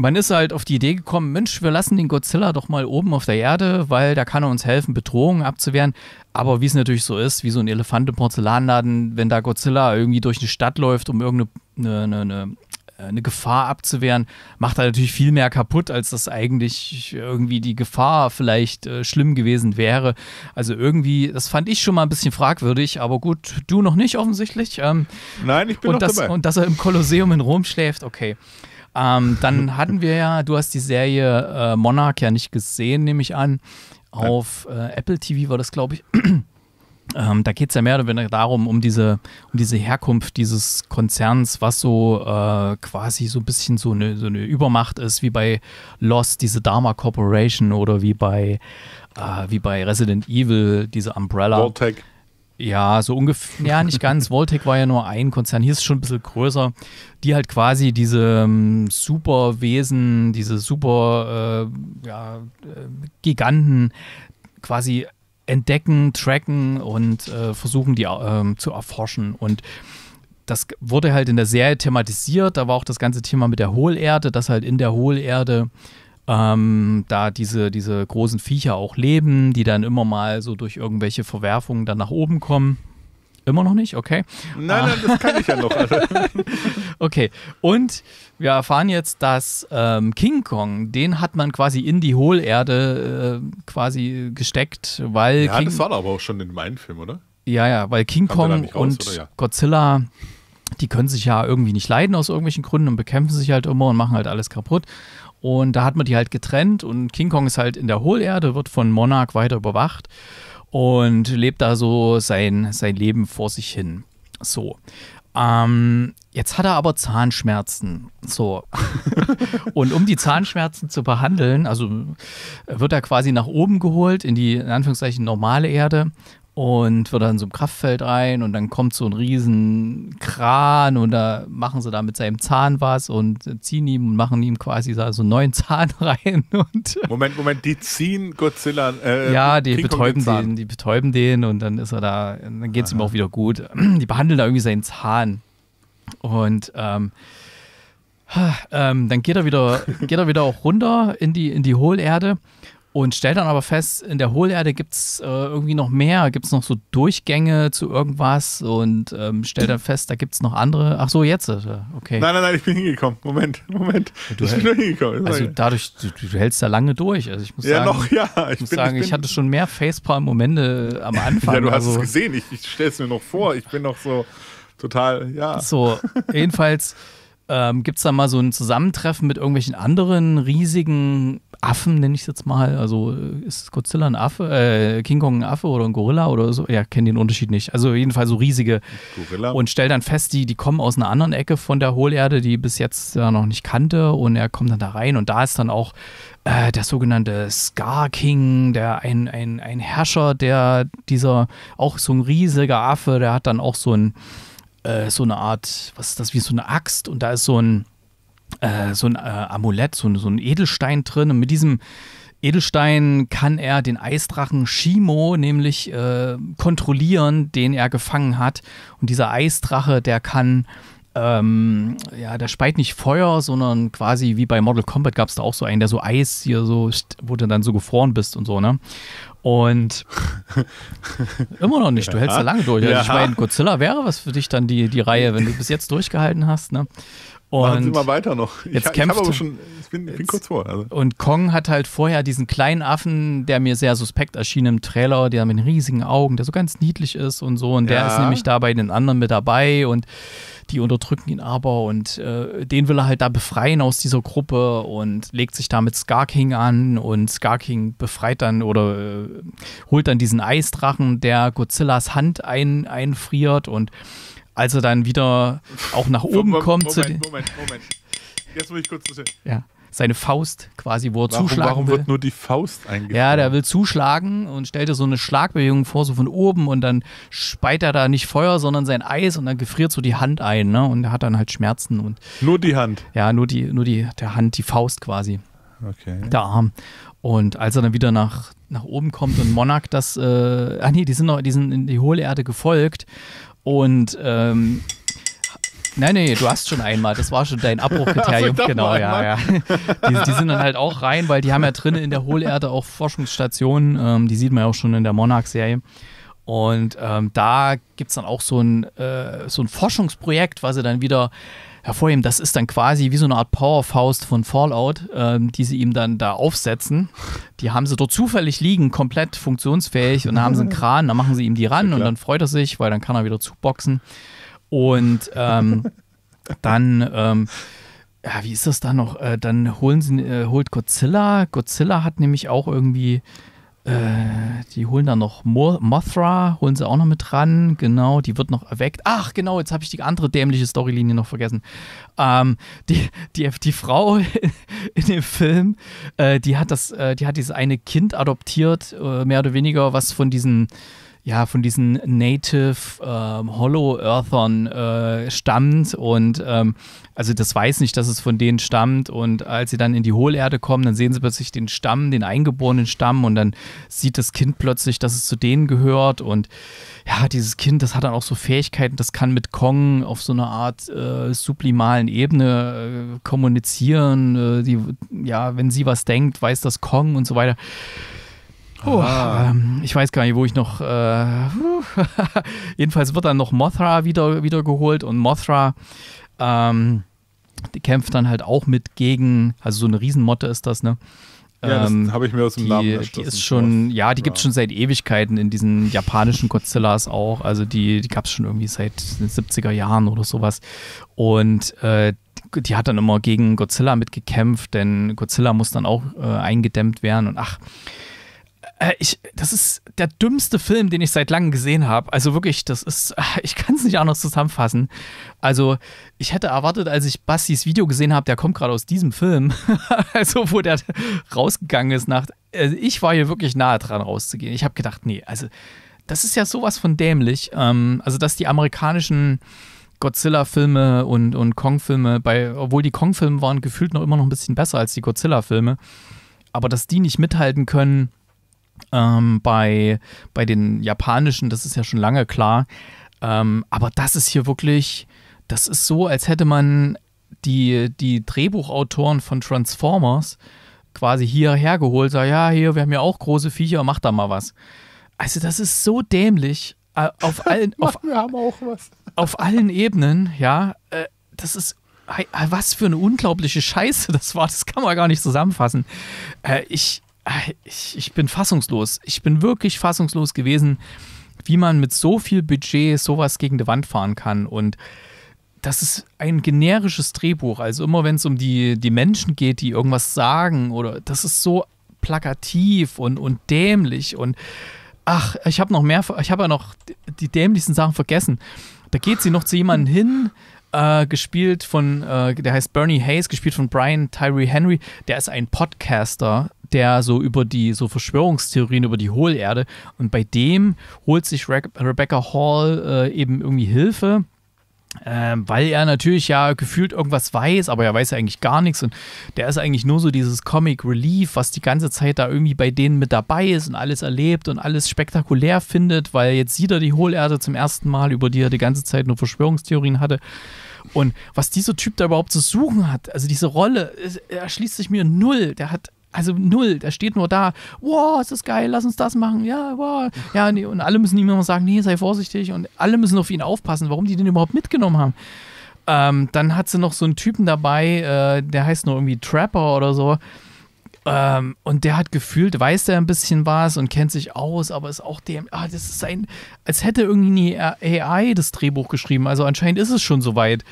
[SPEAKER 2] man ist halt auf die Idee gekommen, Mensch, wir lassen den Godzilla doch mal oben auf der Erde, weil da kann er uns helfen, Bedrohungen abzuwehren. Aber wie es natürlich so ist, wie so ein Elefant im Porzellanladen, wenn da Godzilla irgendwie durch eine Stadt läuft, um irgendeine eine, eine, eine Gefahr abzuwehren, macht er natürlich viel mehr kaputt, als das eigentlich irgendwie die Gefahr vielleicht äh, schlimm gewesen wäre. Also irgendwie, das fand ich schon mal ein bisschen fragwürdig, aber gut, du noch nicht offensichtlich. Ähm, Nein, ich bin und noch dass, dabei. Und dass er im Kolosseum in Rom schläft, okay. Ähm, dann hatten wir ja, du hast die Serie äh, Monarch ja nicht gesehen, nehme ich an. Auf äh, Apple TV war das, glaube ich. Ähm, da geht es ja mehr oder weniger darum, um diese, um diese Herkunft dieses Konzerns, was so äh, quasi so ein bisschen so eine, so eine Übermacht ist, wie bei Lost, diese Dharma Corporation oder wie bei, äh, wie bei Resident Evil, diese Umbrella. Vortec. Ja, so ungefähr, ja, nicht ganz. Voltec war ja nur ein Konzern. Hier ist es schon ein bisschen größer, die halt quasi diese um, ähm, Superwesen, diese super äh, ja, äh, Giganten quasi entdecken, tracken und äh, versuchen, die äh, zu erforschen. Und das wurde halt in der Serie thematisiert. Da war auch das ganze Thema mit der Hohlerde, dass halt in der Hohlerde ähm, da diese, diese großen Viecher auch leben, die dann immer mal so durch irgendwelche Verwerfungen dann nach oben kommen. Immer noch nicht, okay. Nein, nein, das kann ich ja noch. Also. okay, und wir erfahren jetzt, dass ähm, King Kong, den hat man quasi in die Hohlerde äh, quasi gesteckt, weil. Ja, King das war
[SPEAKER 1] aber auch schon in meinem Film, oder? Ja, ja, weil King Kong raus, und ja?
[SPEAKER 2] Godzilla, die können sich ja irgendwie nicht leiden aus irgendwelchen Gründen und bekämpfen sich halt immer und machen halt alles kaputt. Und da hat man die halt getrennt und King Kong ist halt in der Hohlerde, wird von Monarch weiter überwacht und lebt da so sein, sein Leben vor sich hin. So. Ähm, jetzt hat er aber Zahnschmerzen. So. und um die Zahnschmerzen zu behandeln, also äh, wird er quasi nach oben geholt in die in Anführungszeichen normale Erde und wird dann so ein Kraftfeld rein und dann kommt so ein riesen Kran und da machen sie da mit seinem Zahn was und ziehen ihm und machen ihm quasi so einen neuen Zahn rein.
[SPEAKER 1] Und Moment, Moment, die ziehen Godzilla. Äh, ja, die King betäuben den,
[SPEAKER 2] die betäuben den und dann ist er da, dann geht es ihm auch wieder gut. Die behandeln da irgendwie seinen Zahn. Und ähm, ähm, dann geht er wieder, geht er wieder auch runter in die, in die Hohlerde und stellt dann aber fest, in der Hohlerde gibt es äh, irgendwie noch mehr, gibt es noch so Durchgänge zu irgendwas und ähm, stellt dann fest, da gibt es noch andere. Ach so, jetzt, okay. Nein, nein,
[SPEAKER 1] nein, ich bin hingekommen. Moment, Moment. Du ich bin nur hingekommen. Also dadurch, du, du,
[SPEAKER 2] hältst da lange durch. Also ich muss ja, sagen, noch, ja. Ich, muss bin, sagen, ich, bin, ich, hatte schon mehr Facepalm-Momente am Anfang. ja, du hast also. es
[SPEAKER 1] gesehen. Ich, ich stelle es mir noch vor. Ich bin noch so total, ja. So,
[SPEAKER 2] jedenfalls ähm, gibt es da mal so ein Zusammentreffen mit irgendwelchen anderen riesigen Affen, nenne ich es jetzt mal. Also äh, ist Godzilla ein Affe, äh, King Kong ein Affe oder ein Gorilla oder so? Ja, kenne den Unterschied nicht. Also jedenfalls so riesige. Gorilla. Und stellt dann fest, die, die kommen aus einer anderen Ecke von der Hohlerde, die bis jetzt äh, noch nicht kannte. Und er kommt dann da rein und da ist dann auch äh, der sogenannte Scar King, der ein, ein, ein Herrscher, der dieser, auch so ein riesiger Affe, der hat dann auch so ein, äh, so eine Art, was ist das, wie so eine Axt und da ist so ein äh, so ein äh, Amulett, so, so ein Edelstein drin. Und mit diesem Edelstein kann er den Eisdrachen Shimo nämlich äh, kontrollieren, den er gefangen hat. Und dieser Eisdrache, der kann, ähm, ja, der speit nicht Feuer, sondern quasi wie bei Mortal Kombat gab es da auch so einen, der so Eis hier so, wo du dann so gefroren bist und so, ne? Und immer noch nicht, du hältst da lange durch. Also Ich meine, Godzilla wäre was für dich dann die, die Reihe, wenn du bis jetzt durchgehalten hast, ne? Und Machen Sie mal weiter noch. Ich, jetzt kämpft, ich, schon, ich bin, bin, kurz vor. Also. Und Kong hat halt vorher diesen kleinen Affen, der mir sehr suspekt erschien im Trailer, der mit riesigen Augen, der so ganz niedlich ist und so. Und ja. der ist nämlich da bei den anderen mit dabei und die unterdrücken ihn aber. Und äh, den will er halt da befreien aus dieser Gruppe und legt sich da mit Scar King an. Und Scar King befreit dann oder äh, holt dann diesen Eisdrachen, der Godzillas Hand ein, einfriert und als er dann wieder auch nach oben Moment, kommt. Moment,
[SPEAKER 1] Moment, Moment. Jetzt will ich kurz zurück.
[SPEAKER 2] Ja. Seine Faust quasi, wo er warum, zuschlagen Warum wird
[SPEAKER 1] nur die Faust
[SPEAKER 2] eingeschlagen? Ja, der will zuschlagen und stellt dir so eine Schlagbewegung vor, so von oben und dann speit er da nicht Feuer, sondern sein Eis und dann gefriert so die Hand ein ne? und er hat dann halt Schmerzen. und Nur die Hand? Ja, nur die, nur die der Hand, die Faust quasi. Okay. Der Arm. Und als er dann wieder nach, nach oben kommt und Monarch das, äh, ah nee, die sind noch, die sind in die hohle Erde gefolgt und ähm, Nein, nee, du hast schon einmal. Das war schon dein Abbruchkriterium. Also genau, ja, ja. Die, die, sind dann halt auch rein, weil die haben ja drinnen in der Hohlerde auch Forschungsstationen. Ähm, die sieht man ja auch schon in der Monarch-Serie. Und ähm, da gibt es dann auch so ein, äh, so ein Forschungsprojekt, was sie dann wieder hervorheben. Das ist dann quasi wie so eine Art Powerfaust von Fallout, ähm, die sie ihm dann da aufsetzen. Die haben sie dort zufällig liegen, komplett funktionsfähig und dann haben sie einen Kran, dann machen sie ihm die ran ja, und dann freut er sich, weil dann kann er wieder zuboxen. Und ähm, dann, ähm, ja, wie ist das da noch? Äh, dann holen sie, äh, holt Godzilla. Godzilla hat nämlich auch irgendwie äh, die holen dann noch Mo Mothra, holen sie auch noch mit ran. Genau, die wird noch erweckt. Ach, genau, jetzt habe ich die andere dämliche Storylinie noch vergessen. Ähm, die, die, die Frau in dem Film, äh, die hat das, äh, die hat dieses eine Kind adoptiert, äh, mehr oder weniger, was von diesen ja, von diesen Native ähm, Hollow Earthern äh, stammt und ähm, also das weiß nicht, dass es von denen stammt und als sie dann in die Hohlerde kommen, dann sehen sie plötzlich den Stamm, den eingeborenen Stamm und dann sieht das Kind plötzlich, dass es zu denen gehört und ja, dieses Kind, das hat dann auch so Fähigkeiten, das kann mit Kong auf so einer Art äh, sublimalen Ebene äh, kommunizieren, äh, die, ja, wenn sie was denkt, weiß das Kong und so weiter. Oh, ähm, ich weiß gar nicht, wo ich noch. Äh, jedenfalls wird dann noch Mothra wieder, wieder geholt und Mothra ähm, die kämpft dann halt auch mit gegen, also so eine Riesenmotte ist das, ne? Ja, das ähm, habe ich mir aus dem die, Namen Die ist schon, ja, die ja. gibt es schon seit Ewigkeiten in diesen japanischen Godzillas auch. Also die, die gab es schon irgendwie seit den 70er Jahren oder sowas. Und äh, die hat dann immer gegen Godzilla mitgekämpft, denn Godzilla muss dann auch äh, eingedämmt werden. Und ach, äh, ich, das ist der dümmste Film, den ich seit langem gesehen habe. Also wirklich, das ist, ich kann es nicht anders zusammenfassen. Also ich hätte erwartet, als ich Bassis Video gesehen habe, der kommt gerade aus diesem Film, also wo der rausgegangen ist nach, also ich war hier wirklich nahe dran rauszugehen. Ich habe gedacht, nee, also das ist ja sowas von dämlich. Ähm, also dass die amerikanischen Godzilla-Filme und, und Kong-Filme, obwohl die Kong-Filme waren gefühlt noch immer noch ein bisschen besser als die Godzilla-Filme, aber dass die nicht mithalten können ähm, bei, bei den japanischen, das ist ja schon lange klar. Ähm, aber das ist hier wirklich, das ist so, als hätte man die, die Drehbuchautoren von Transformers quasi hierher geholt, sag, ja, hier, wir haben ja auch große Viecher, mach da mal was. Also, das ist so dämlich. Äh, auf allen, auf, wir haben auch was. auf allen Ebenen, ja. Äh, das ist äh, was für eine unglaubliche Scheiße das war, das kann man gar nicht zusammenfassen. ich, ich, ich bin fassungslos. Ich bin wirklich fassungslos gewesen, wie man mit so viel Budget sowas gegen die Wand fahren kann. Und das ist ein generisches Drehbuch. Also immer wenn es um die, die Menschen geht, die irgendwas sagen, oder das ist so plakativ und, und dämlich und ach, ich habe noch mehr, ich habe ja noch die dämlichsten Sachen vergessen. Da geht sie noch zu jemandem hin, äh, gespielt von, äh, der heißt Bernie Hayes, gespielt von Brian Tyree Henry. Der ist ein Podcaster, der so über die so Verschwörungstheorien über die Hohlerde und bei dem holt sich Re Rebecca Hall äh, eben irgendwie Hilfe. Äh, weil er natürlich ja gefühlt irgendwas weiß, aber er weiß ja eigentlich gar nichts und der ist eigentlich nur so dieses Comic Relief, was die ganze Zeit da irgendwie bei denen mit dabei ist und alles erlebt und alles spektakulär findet, weil jetzt sieht er die Hohlerde zum ersten Mal, über die er die ganze Zeit nur Verschwörungstheorien hatte. Und was dieser Typ da überhaupt zu suchen hat, also diese Rolle, erschließt sich mir null. Der hat also null, da steht nur da, wow, ist das geil, lass uns das machen, ja, wow. Ja, nee, und alle müssen ihm immer sagen, nee, sei vorsichtig und alle müssen auf ihn aufpassen, warum die den überhaupt mitgenommen haben. Ähm, dann hat sie noch so einen Typen dabei, äh, der heißt nur irgendwie Trapper oder so. Ähm, und der hat gefühlt, weiß der ein bisschen was und kennt sich aus, aber ist auch dem, ah, das ist ein, als hätte irgendwie eine AI das Drehbuch geschrieben. Also anscheinend ist es schon soweit.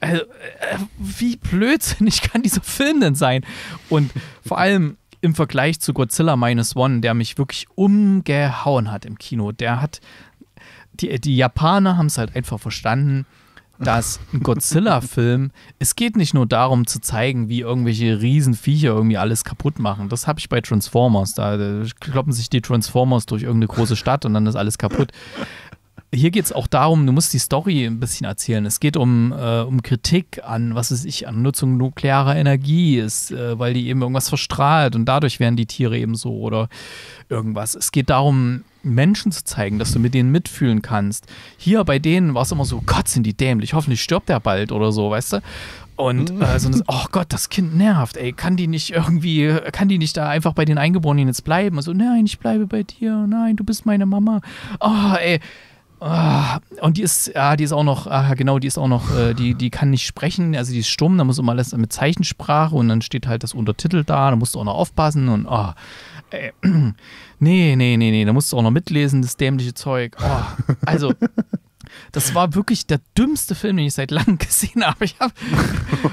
[SPEAKER 2] Also, äh, wie blödsinnig kann dieser Film denn sein? Und vor allem im Vergleich zu Godzilla Minus One, der mich wirklich umgehauen hat im Kino. Der hat. Die, die Japaner haben es halt einfach verstanden, dass ein Godzilla-Film, es geht nicht nur darum zu zeigen, wie irgendwelche Riesenviecher irgendwie alles kaputt machen. Das habe ich bei Transformers. Da, da kloppen sich die Transformers durch irgendeine große Stadt und dann ist alles kaputt. Hier geht es auch darum, du musst die Story ein bisschen erzählen. Es geht um, äh, um Kritik an, was weiß ich, an Nutzung nuklearer Energie ist, äh, weil die eben irgendwas verstrahlt und dadurch werden die Tiere eben so oder irgendwas. Es geht darum, Menschen zu zeigen, dass du mit denen mitfühlen kannst. Hier bei denen war es immer so, Gott, sind die dämlich, hoffentlich stirbt der bald oder so, weißt du? Und mhm. äh, so, oh Gott, das Kind nervt, ey, kann die nicht irgendwie, kann die nicht da einfach bei den Eingeborenen jetzt bleiben? Also, nein, ich bleibe bei dir, nein, du bist meine Mama. Oh, ey, Ah, und die ist, ah, die ist auch noch, ah, genau, die ist auch noch, äh, die, die kann nicht sprechen, also die ist stumm, da muss immer alles mit Zeichensprache und dann steht halt das Untertitel da, da musst du auch noch aufpassen und oh, äh, nee, nee, nee, nee, da musst du auch noch mitlesen, das dämliche Zeug. Oh, also, das war wirklich der dümmste Film, den ich seit langem gesehen habe. Hab,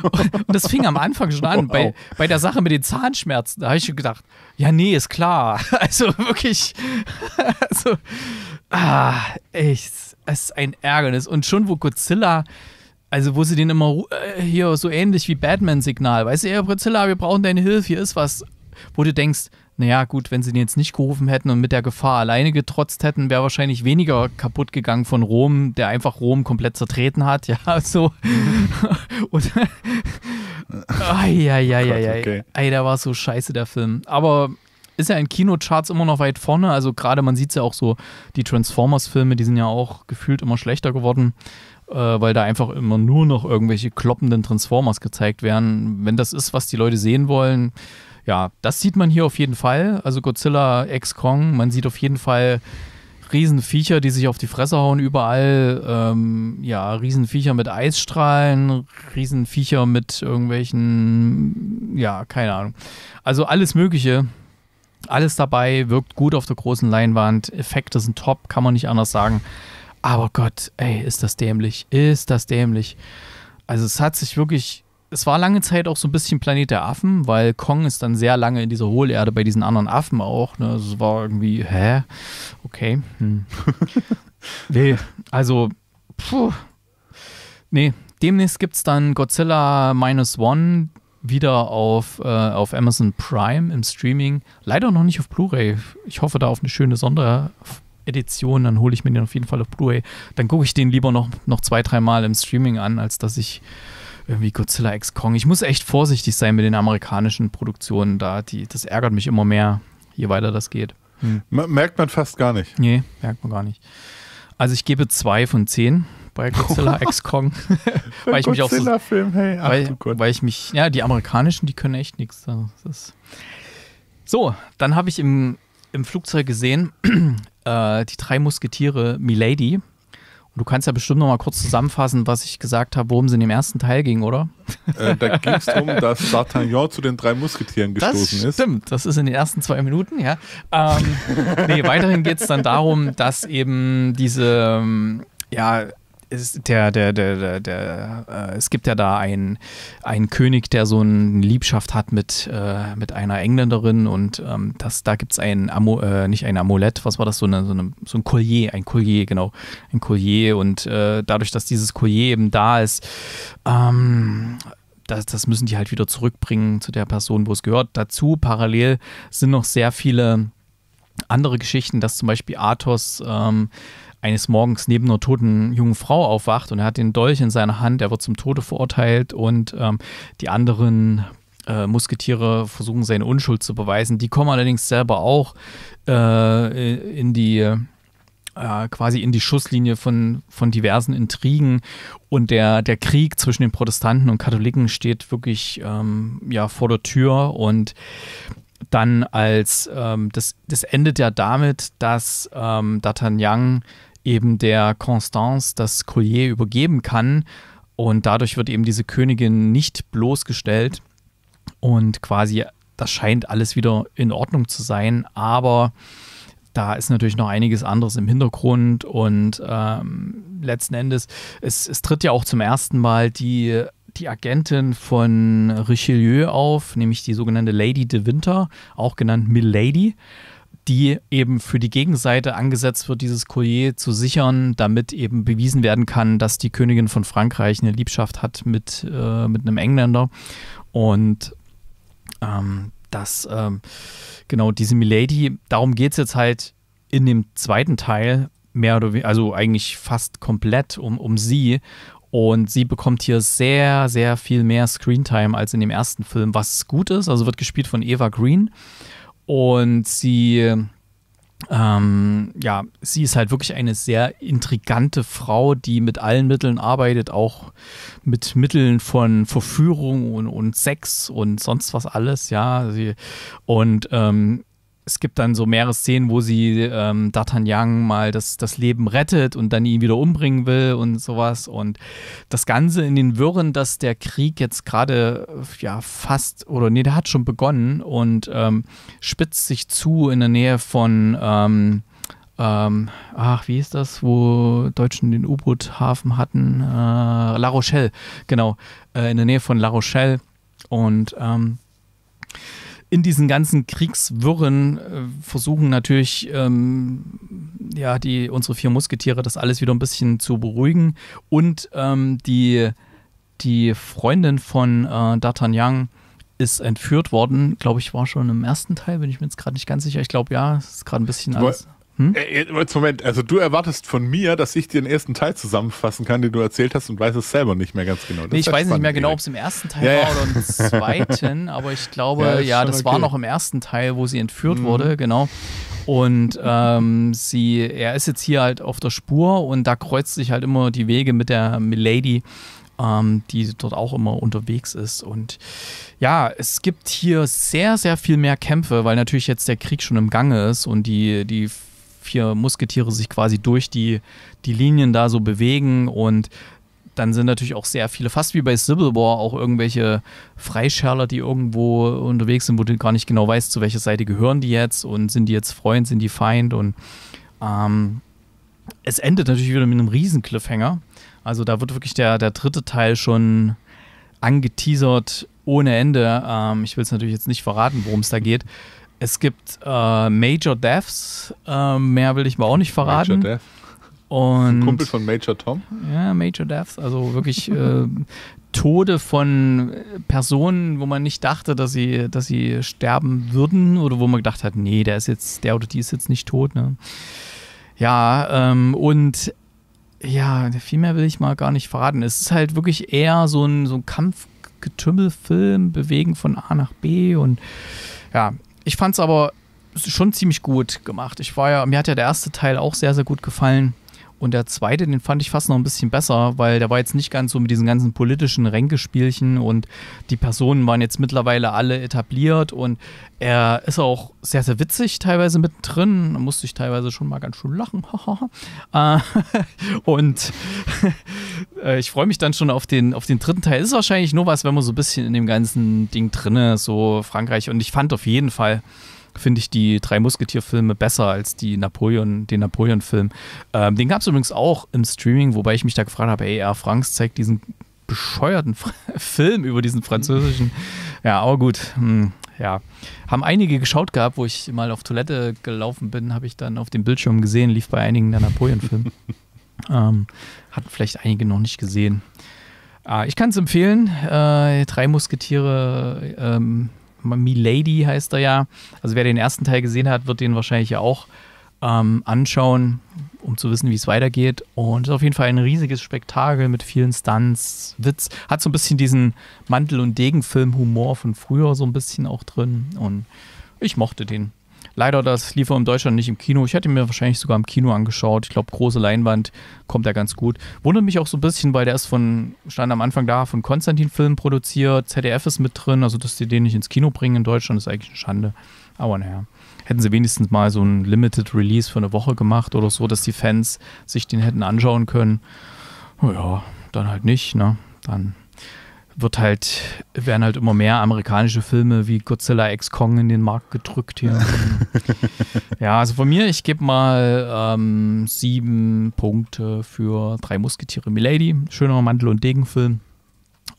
[SPEAKER 2] und das fing am Anfang schon an, wow. bei, bei der Sache mit den Zahnschmerzen, da habe ich gedacht, ja, nee, ist klar. Also wirklich, also, Ah, echt, es ist ein Ärgernis. Und schon, wo Godzilla, also wo sie den immer äh, hier so ähnlich wie Batman-Signal, weißt du, ja, Godzilla, wir brauchen deine Hilfe, hier ist was, wo du denkst, naja, gut, wenn sie den jetzt nicht gerufen hätten und mit der Gefahr alleine getrotzt hätten, wäre wahrscheinlich weniger kaputt gegangen von Rom, der einfach Rom komplett zertreten hat, ja, so. und. Eieieiei. ei, oh okay. Ey, der war so scheiße, der Film. Aber ist ja in Kinocharts immer noch weit vorne. Also gerade man sieht es ja auch so, die Transformers-Filme, die sind ja auch gefühlt immer schlechter geworden, äh, weil da einfach immer nur noch irgendwelche kloppenden Transformers gezeigt werden. Wenn das ist, was die Leute sehen wollen, ja, das sieht man hier auf jeden Fall. Also Godzilla, X-Kong, man sieht auf jeden Fall Riesenviecher, die sich auf die Fresse hauen überall. Ähm, ja, Riesenviecher mit Eisstrahlen, Riesenviecher mit irgendwelchen, ja, keine Ahnung. Also alles Mögliche. Alles dabei, wirkt gut auf der großen Leinwand, Effekte sind top, kann man nicht anders sagen. Aber Gott, ey, ist das dämlich, ist das dämlich. Also es hat sich wirklich, es war lange Zeit auch so ein bisschen Planet der Affen, weil Kong ist dann sehr lange in dieser Hohlerde bei diesen anderen Affen auch. Ne? Also es war irgendwie, hä? Okay. Hm. nee, also, puh. Nee, demnächst gibt es dann Godzilla Minus One wieder auf, äh, auf Amazon Prime im Streaming. Leider noch nicht auf Blu-ray. Ich hoffe da auf eine schöne Sonderedition. Dann hole ich mir den auf jeden Fall auf Blu-ray. Dann gucke ich den lieber noch, noch zwei, dreimal im Streaming an, als dass ich irgendwie Godzilla X Kong. Ich muss echt vorsichtig sein mit den amerikanischen Produktionen da. Die, das ärgert mich immer mehr, je weiter das geht. Hm. Merkt man fast gar nicht. Nee, merkt man gar nicht. Also ich gebe zwei von zehn bei Godzilla X Kong. weil ich mich auch so, Film, hey, ach, weil, weil, ich mich, ja, die amerikanischen, die können echt nichts. So, dann habe ich im, im Flugzeug gesehen, äh, die drei Musketiere Milady. Und du kannst ja bestimmt noch mal kurz zusammenfassen, was ich gesagt habe, worum es in dem ersten Teil ging, oder?
[SPEAKER 1] Äh, da ging es darum, dass D'Artagnan zu den drei Musketieren gestoßen das ist. Stimmt, das ist in den ersten
[SPEAKER 2] zwei Minuten, ja. Ähm, nee, weiterhin geht es dann darum, dass eben diese ähm, ja, der, der, der, der, äh, es gibt ja da einen, einen König, der so eine Liebschaft hat mit, äh, mit einer Engländerin und ähm, das, da gibt es ein Amo, äh, nicht ein Amulett, was war das, so, eine, so, eine, so ein Collier, ein Collier, genau, ein Collier und äh, dadurch, dass dieses Collier eben da ist, ähm, das, das müssen die halt wieder zurückbringen zu der Person, wo es gehört. Dazu parallel sind noch sehr viele andere Geschichten, dass zum Beispiel Athos ähm, eines Morgens neben einer toten jungen Frau aufwacht und er hat den Dolch in seiner Hand, er wird zum Tode verurteilt und ähm, die anderen äh, Musketiere versuchen seine Unschuld zu beweisen. Die kommen allerdings selber auch äh, in die äh, quasi in die Schusslinie von, von diversen Intrigen und der, der Krieg zwischen den Protestanten und Katholiken steht wirklich ähm, ja, vor der Tür und dann als ähm, das, das endet ja damit, dass ähm, D'Artagnan eben der Constance das Collier übergeben kann. Und dadurch wird eben diese Königin nicht bloßgestellt. Und quasi, das scheint alles wieder in Ordnung zu sein. Aber da ist natürlich noch einiges anderes im Hintergrund. Und ähm, letzten Endes, es, es tritt ja auch zum ersten Mal die die Agentin von Richelieu auf, nämlich die sogenannte Lady de Winter, auch genannt Milady die eben für die Gegenseite angesetzt wird, dieses Collier zu sichern, damit eben bewiesen werden kann, dass die Königin von Frankreich eine Liebschaft hat mit, äh, mit einem Engländer. Und ähm, dass ähm, genau diese Milady, darum geht es jetzt halt in dem zweiten Teil mehr oder weniger, also eigentlich fast komplett um, um sie. Und sie bekommt hier sehr, sehr viel mehr Screentime als in dem ersten Film, was gut ist. Also wird gespielt von Eva Green. Und sie, ähm, ja, sie ist halt wirklich eine sehr intrigante Frau, die mit allen Mitteln arbeitet, auch mit Mitteln von Verführung und, und Sex und sonst was alles, ja. Sie, und ähm, es gibt dann so mehrere Szenen, wo sie ähm, D'Artagnan mal das, das Leben rettet und dann ihn wieder umbringen will und sowas. Und das Ganze in den Wirren, dass der Krieg jetzt gerade ja fast, oder nee, der hat schon begonnen und ähm, spitzt sich zu in der Nähe von, ähm, ähm ach, wie ist das, wo Deutschen den U-Boot-Hafen hatten? Äh, La Rochelle, genau, äh, in der Nähe von La Rochelle. Und ähm, in diesen ganzen Kriegswirren äh, versuchen natürlich ähm, ja, die, unsere vier Musketiere das alles wieder ein bisschen zu beruhigen. Und ähm, die, die Freundin von äh, D'Artagnan ist entführt worden, glaube ich, war schon im ersten Teil, bin ich mir jetzt gerade nicht ganz sicher. Ich glaube, ja, ist gerade ein bisschen du,
[SPEAKER 1] hm? Äh, Moment, also du erwartest von mir, dass ich dir den ersten Teil zusammenfassen kann, den du erzählt hast und weiß es selber nicht mehr ganz genau. Nee, ich weiß nicht mehr genau, ob es im ersten Teil ja, ja. war oder im zweiten, aber ich glaube, ja, ja das okay. war noch
[SPEAKER 2] im ersten Teil, wo sie entführt mhm. wurde, genau. Und ähm, sie, er ist jetzt hier halt auf der Spur und da kreuzt sich halt immer die Wege mit der Milady. Ähm, die dort auch immer unterwegs ist. Und ja, es gibt hier sehr, sehr viel mehr Kämpfe, weil natürlich jetzt der Krieg schon im Gange ist und die, die vier Musketiere sich quasi durch die, die Linien da so bewegen und dann sind natürlich auch sehr viele, fast wie bei Civil War, auch irgendwelche Freischärler, die irgendwo unterwegs sind, wo du gar nicht genau weißt, zu welcher Seite gehören die jetzt und sind die jetzt Freund, sind die Feind und ähm, es endet natürlich wieder mit einem riesen Cliffhanger. Also da wird wirklich der, der dritte Teil schon angeteasert ohne Ende. Ähm, ich will es natürlich jetzt nicht verraten, worum es da geht. Es gibt äh, Major Deaths, äh, mehr will ich mal auch nicht verraten. Major Death. Und, Kumpel
[SPEAKER 1] von Major Tom? Ja, Major
[SPEAKER 2] Deaths, also wirklich äh, Tode von äh, Personen, wo man nicht dachte, dass sie, dass sie sterben würden oder wo man gedacht hat, nee, der ist jetzt, der oder die ist jetzt nicht tot. Ne? Ja, ähm, und ja, viel mehr will ich mal gar nicht verraten. Es ist halt wirklich eher so ein, so ein Kampfgetümmelfilm, Bewegen von A nach B und ja, ich fand es aber schon ziemlich gut gemacht. Ich war ja, mir hat ja der erste Teil auch sehr, sehr gut gefallen. Und der zweite, den fand ich fast noch ein bisschen besser, weil der war jetzt nicht ganz so mit diesen ganzen politischen Ränkespielchen und die Personen waren jetzt mittlerweile alle etabliert und er ist auch sehr, sehr witzig teilweise mittendrin. Da musste ich teilweise schon mal ganz schön lachen. Äh, und äh, ich freue mich dann schon auf den, auf den dritten Teil. Ist wahrscheinlich nur was, wenn man so ein bisschen in dem ganzen Ding drinne, so Frankreich. Und ich fand auf jeden Fall, finde ich die drei Musketierfilme besser als die Napoleon, den Napoleon-Film. Ähm, den gab es übrigens auch im Streaming, wobei ich mich da gefragt habe, ey, R. Franks zeigt diesen bescheuerten Fr Film über diesen französischen. Ja, aber gut. Hm, ja. Haben einige geschaut gehabt, wo ich mal auf Toilette gelaufen bin, habe ich dann auf dem Bildschirm gesehen, lief bei einigen der Napoleon-Film. ähm, hatten vielleicht einige noch nicht gesehen. Ah, ich kann es empfehlen. Äh, drei Musketiere ähm, Milady heißt er ja. Also wer den ersten Teil gesehen hat, wird den wahrscheinlich ja auch ähm, anschauen, um zu wissen, wie es weitergeht. Und ist auf jeden Fall ein riesiges Spektakel mit vielen Stunts, Witz. Hat so ein bisschen diesen Mantel- und degenfilm humor von früher so ein bisschen auch drin. Und ich mochte den. Leider das Liefer in Deutschland nicht im Kino. Ich hätte mir wahrscheinlich sogar im Kino angeschaut. Ich glaube, große Leinwand kommt da ganz gut. Wundert mich auch so ein bisschen, weil der ist von, stand am Anfang da, von Konstantin Film produziert. ZDF ist mit drin. Also, dass die den nicht ins Kino bringen in Deutschland, ist eigentlich eine Schande. Aber naja hätten sie wenigstens mal so ein Limited Release für eine Woche gemacht oder so, dass die Fans sich den hätten anschauen können. Ja, dann halt nicht, ne? Dann wird halt, werden halt immer mehr amerikanische Filme wie Godzilla X Kong in den Markt gedrückt hier. ja, also von mir, ich gebe mal ähm, sieben Punkte für drei Musketiere Milady. Schöner Mantel- und Degenfilm.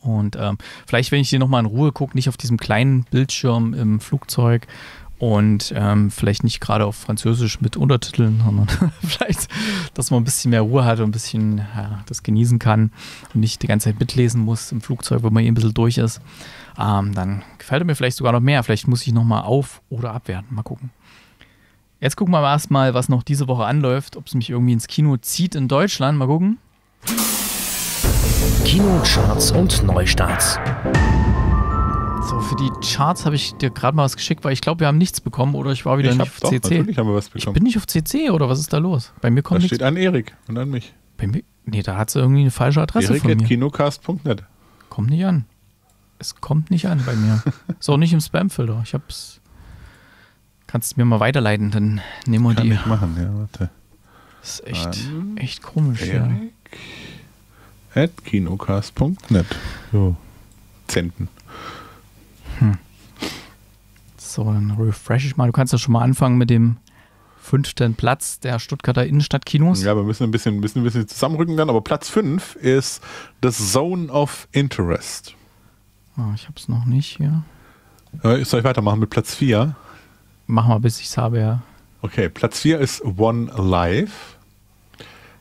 [SPEAKER 2] Und ähm, vielleicht, wenn ich hier nochmal in Ruhe gucke, nicht auf diesem kleinen Bildschirm im Flugzeug, und ähm, vielleicht nicht gerade auf Französisch mit Untertiteln, sondern vielleicht, dass man ein bisschen mehr Ruhe hat und ein bisschen ja, das genießen kann und nicht die ganze Zeit mitlesen muss im Flugzeug, wenn man eh ein bisschen durch ist, ähm, dann gefällt er mir vielleicht sogar noch mehr. Vielleicht muss ich nochmal auf- oder abwerten. Mal gucken. Jetzt gucken wir erstmal, was noch diese Woche anläuft, ob es mich irgendwie ins Kino zieht in Deutschland. Mal gucken. Kinocharts und Neustarts für die Charts habe ich dir gerade mal was geschickt, weil ich glaube, wir haben nichts bekommen oder ich war wieder ich nicht auf doch, CC. Natürlich haben wir was bekommen. Ich bin nicht auf CC oder was ist da los? Bei mir kommt das nichts. steht
[SPEAKER 1] an Erik und an mich. Bei mir, nee, da hat sie irgendwie eine falsche Adresse Erik von mir. kinocast.net. Kommt nicht an.
[SPEAKER 2] Es kommt nicht an bei mir. ist auch nicht im Spamfilter. Ich hab's. Kannst du mir mal weiterleiten, dann nehmen wir Kann die. Kann ich machen, ja, warte. Das ist echt, an echt komisch, Erik.
[SPEAKER 1] ja. At kinocast.net. So. Zenten.
[SPEAKER 2] So, dann refresh ich mal. Du kannst ja schon mal anfangen mit dem fünften Platz der Stuttgarter Innenstadtkinos. Ja,
[SPEAKER 1] wir müssen ein bisschen, müssen ein bisschen zusammenrücken dann, aber Platz 5 ist The Zone of Interest.
[SPEAKER 2] Oh, ich habe es noch nicht hier.
[SPEAKER 1] Äh, soll ich weitermachen mit Platz 4? Mach mal,
[SPEAKER 2] bis ich es habe, ja.
[SPEAKER 1] Okay, Platz 4 ist One Life.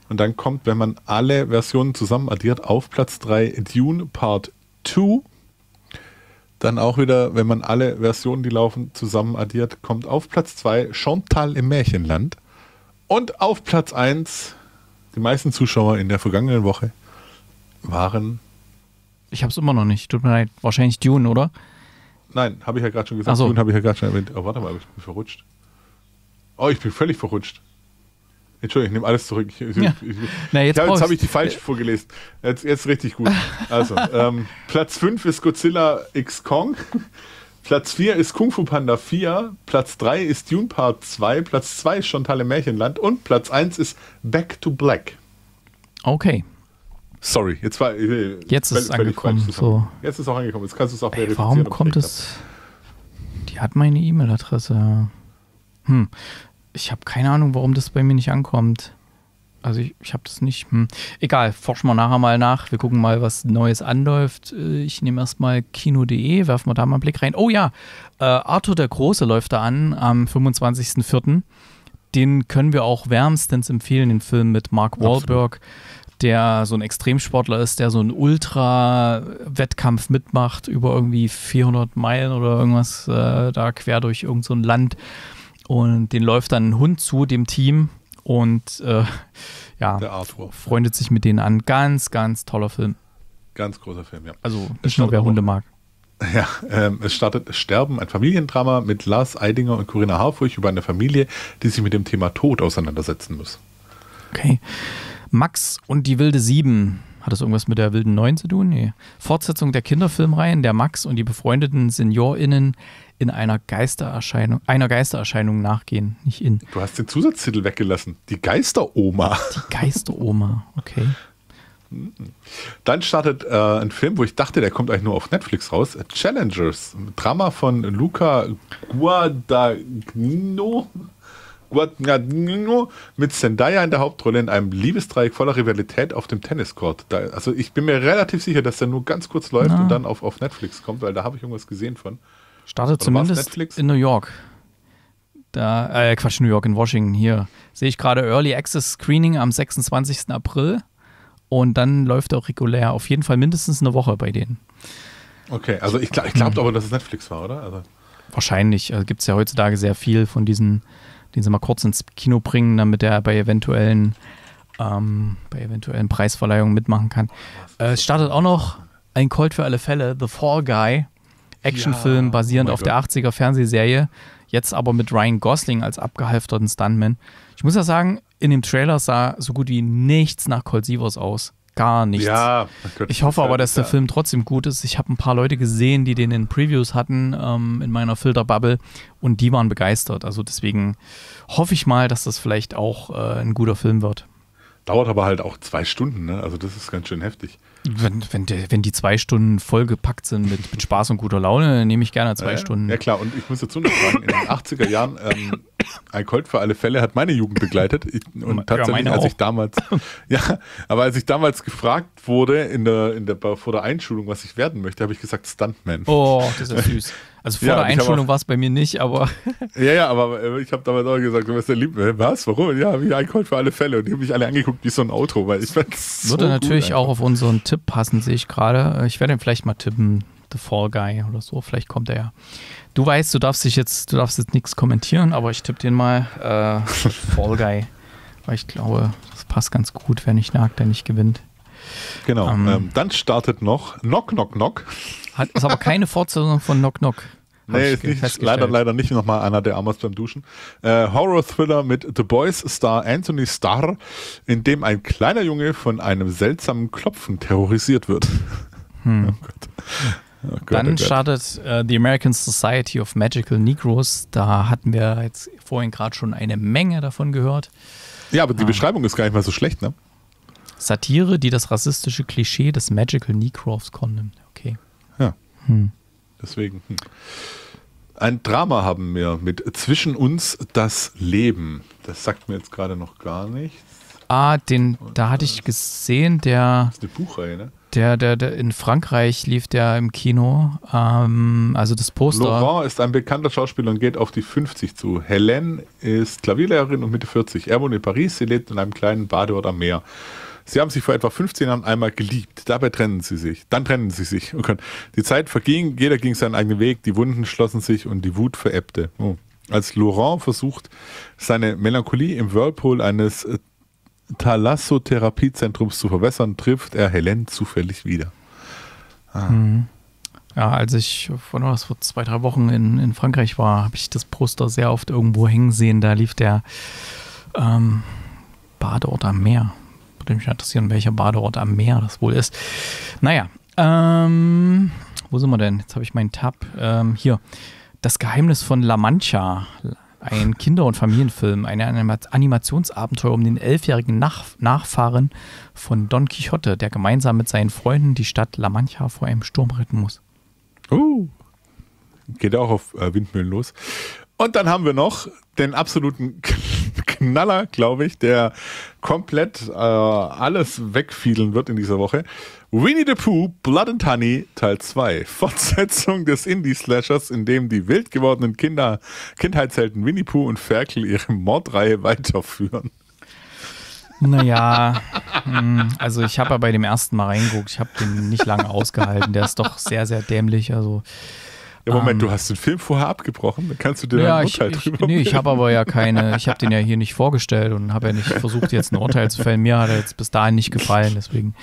[SPEAKER 1] Und dann kommt, wenn man alle Versionen zusammen addiert, auf Platz 3 Dune Part 2. Dann auch wieder, wenn man alle Versionen, die laufen, zusammen addiert, kommt auf Platz 2 Chantal im Märchenland. Und auf Platz 1, die meisten Zuschauer in der vergangenen Woche waren. Ich habe es immer noch nicht. Tut mir
[SPEAKER 2] leid. Wahrscheinlich Dune, oder?
[SPEAKER 1] Nein, habe ich ja gerade schon gesagt. So. Dune habe ich ja gerade schon erwähnt. Oh, warte mal, ich bin verrutscht. Oh, ich bin völlig verrutscht. Entschuldigung, ich nehme alles zurück. Ich, ja. ich, Na, jetzt, jetzt habe ich die falsche vorgelesen. Jetzt, jetzt richtig gut. Also, ähm, Platz 5 ist Godzilla X Kong. Platz 4 ist Kung Fu Panda 4. Platz 3 ist Dune Part 2. Platz 2 ist Chantal im Märchenland. Und Platz 1 ist Back to Black. Okay. Sorry, jetzt war. Äh, jetzt ist es angekommen. So. Jetzt ist es auch angekommen. Jetzt kannst du es auch verifizieren. warum kommt es.
[SPEAKER 2] Die hat meine E-Mail-Adresse. Hm ich habe keine Ahnung, warum das bei mir nicht ankommt. Also ich, ich habe das nicht. Hm. Egal, forschen wir nachher mal nach. Wir gucken mal, was Neues anläuft. Äh, ich nehme erstmal kino.de, werfen wir da mal einen Blick rein. Oh ja, äh, Arthur der Große läuft da an am 25.04. Den können wir auch wärmstens empfehlen, den Film mit Mark Wahlberg, Absolut. der so ein Extremsportler ist, der so einen Ultra-Wettkampf mitmacht über irgendwie 400 Meilen oder irgendwas äh, da quer durch irgendein so Land. Und den läuft dann ein Hund zu, dem Team. Und äh, ja, freundet sich mit denen an. Ganz, ganz toller Film.
[SPEAKER 1] Ganz großer Film, ja. Also nicht nur wer Hunde mag. Ja, ähm, es startet Sterben, ein Familiendrama mit Lars Eidinger und Corinna Harfurch über eine Familie, die sich mit dem Thema Tod auseinandersetzen muss. Okay.
[SPEAKER 2] Max und die wilde Sieben. Hat das irgendwas mit der wilden Neun zu tun? Nee. Fortsetzung der Kinderfilmreihen der Max und die befreundeten SeniorInnen in einer Geistererscheinung, einer Geistererscheinung nachgehen, nicht in.
[SPEAKER 1] Du hast den Zusatztitel weggelassen. Die Geisteroma. Die Geisteroma, okay. Mhm. Dann startet äh, ein Film, wo ich dachte, der kommt eigentlich nur auf Netflix raus. Challengers, Drama von Luca Guadagnino. Guadagnino mit Zendaya in der Hauptrolle in einem Liebesdreieck voller Rivalität auf dem Tenniscourt. Da, also ich bin mir relativ sicher, dass der nur ganz kurz läuft Na. und dann auf, auf Netflix kommt, weil da habe ich irgendwas gesehen von. Startet zumindest in New York.
[SPEAKER 2] Da, äh, Quatsch, New York, in Washington, hier. Sehe ich gerade Early Access Screening am 26. April. Und dann läuft auch regulär auf jeden Fall mindestens eine Woche bei denen.
[SPEAKER 1] Okay, also ich, ich glaube mhm. aber, dass es Netflix war, oder? Also.
[SPEAKER 2] Wahrscheinlich. Also Gibt es ja heutzutage sehr viel von diesen, den sie mal kurz ins Kino bringen, damit er bei eventuellen, ähm, bei eventuellen Preisverleihungen mitmachen kann. Äh, es startet auch noch ein Cold für alle Fälle, The Fall Guy. Actionfilm ja, basierend oh auf Gott. der 80er Fernsehserie, jetzt aber mit Ryan Gosling als abgehalfterten Stuntman. Ich muss ja sagen, in dem Trailer sah so gut wie nichts nach Cold Sievers aus. Gar nichts. Ja, ich hoffe aber, dass der ja. Film trotzdem gut ist. Ich habe ein paar Leute gesehen, die den in Previews hatten, ähm, in meiner Filterbubble, und die waren begeistert. Also deswegen hoffe ich mal, dass das vielleicht auch äh, ein guter Film wird.
[SPEAKER 1] Dauert aber halt auch zwei Stunden, ne? Also das ist ganz schön heftig.
[SPEAKER 2] Wenn, wenn, die, wenn die zwei Stunden vollgepackt sind
[SPEAKER 1] mit, mit Spaß und guter Laune, dann nehme ich gerne zwei äh, Stunden. Ja klar, und ich muss dazu noch sagen, in den 80er Jahren, ähm, Alkohol für alle Fälle hat meine Jugend begleitet. Ich, und ja, tatsächlich, als ich damals, ja, aber als ich damals gefragt wurde in der, in der, vor der Einschulung, was ich werden möchte, habe ich gesagt Stuntman. Oh, das ist süß. Also vor ja, der Einschulung
[SPEAKER 2] war es bei mir nicht, aber.
[SPEAKER 1] ja, ja, aber äh, ich habe damals auch gesagt, du bist der Liebe. Äh, was? Warum? Ja, wie Alkohol für alle Fälle. Und die haben mich alle angeguckt wie so ein Auto, weil ich fand's Würde natürlich gut, auch
[SPEAKER 2] auf unseren Tipp passen, sehe ich gerade. Äh, ich werde ihn vielleicht mal tippen. The Fall Guy oder so. Vielleicht kommt er ja. Du weißt, du darfst dich jetzt, du darfst jetzt nichts kommentieren, aber ich tippe den mal. Äh, Fall Guy. Weil ich glaube, das passt ganz gut, wenn ich nagt, der nicht gewinnt. Genau. Ähm. ähm,
[SPEAKER 1] dann startet noch Knock Knock Knock.
[SPEAKER 2] Hat, ist aber keine Fortsetzung von Knock Knock. Nee, ist nicht, leider, leider
[SPEAKER 1] nicht nochmal einer der Amos beim Duschen. Äh, Horror-Thriller mit The Boys-Star Anthony Starr, in dem ein kleiner Junge von einem seltsamen Klopfen terrorisiert wird. Hm. Oh Gott. Oh Gott, oh Dann oh
[SPEAKER 2] startet uh, äh, The American Society of Magical Negroes. Da hatten wir jetzt vorhin gerade schon eine Menge davon gehört.
[SPEAKER 1] Ja, aber die ah. Beschreibung ist gar nicht mal so schlecht, ne?
[SPEAKER 2] Satire, die das rassistische Klischee des Magical Negroes konnten. Okay. Ja. Hm.
[SPEAKER 1] Deswegen. Hm. Ein Drama haben wir mit Zwischen uns das Leben. Das sagt mir jetzt gerade noch gar nichts.
[SPEAKER 2] Ah, den, da hatte ich gesehen, der. Das ist eine
[SPEAKER 1] Buchreihe, ne?
[SPEAKER 2] Der, der, der in Frankreich lief der im Kino. Ähm, also das Poster. Laurent
[SPEAKER 1] ist ein bekannter Schauspieler und geht auf die 50 zu. Hélène ist Klavierlehrerin und Mitte 40. Er wohnt in Paris. Sie lebt in einem kleinen Badeort am Meer. Sie haben sich vor etwa 15 Jahren einmal geliebt. Dabei trennen sie sich. Dann trennen sie sich. Oh die Zeit verging, jeder ging seinen eigenen Weg, die Wunden schlossen sich und die Wut verebbte. Oh. Als Laurent versucht, seine Melancholie im Whirlpool eines äh, Thalassotherapiezentrums zu verwässern, trifft er Helen zufällig wieder. Ah. Mhm.
[SPEAKER 2] Ja, als ich vor, was, vor zwei, drei Wochen in, in Frankreich war, habe ich das Poster sehr oft irgendwo hängen sehen. Da lief der ähm, Badeort am Meer würde mich interessieren, welcher Badeort am Meer das wohl ist. Naja, ähm, wo sind wir denn? Jetzt habe ich meinen Tab. Ähm, hier, das Geheimnis von La Mancha. Ein Kinder- und Familienfilm, ein Animationsabenteuer um den elfjährigen Nach Nachfahren von Don Quixote, der gemeinsam mit seinen Freunden die Stadt La Mancha vor einem Sturm retten muss.
[SPEAKER 1] Uh, geht auch auf äh, Windmühlen los. Und dann haben wir noch den absoluten Knall Knaller, glaube ich, der komplett äh, alles wegfiedeln wird in dieser Woche. Winnie the Pooh, Blood and Honey, Teil 2. Fortsetzung des Indie-Slashers, in dem die wild gewordenen Kinder, Kindheitshelden Winnie Pooh und Ferkel ihre Mordreihe weiterführen.
[SPEAKER 2] Naja, hm, also ich habe ja bei dem ersten Mal reingeguckt, ich habe den nicht lange ausgehalten. Der ist doch sehr, sehr dämlich. Also
[SPEAKER 1] ja, Moment, ähm, du hast den Film vorher abgebrochen, dann kannst du dir ja, ein Urteil ich, drüber ich, Nee, ich habe
[SPEAKER 2] aber ja keine, ich habe den ja hier nicht vorgestellt und habe ja nicht versucht, jetzt ein Urteil zu fällen. Mir hat er jetzt bis dahin nicht gefallen, deswegen.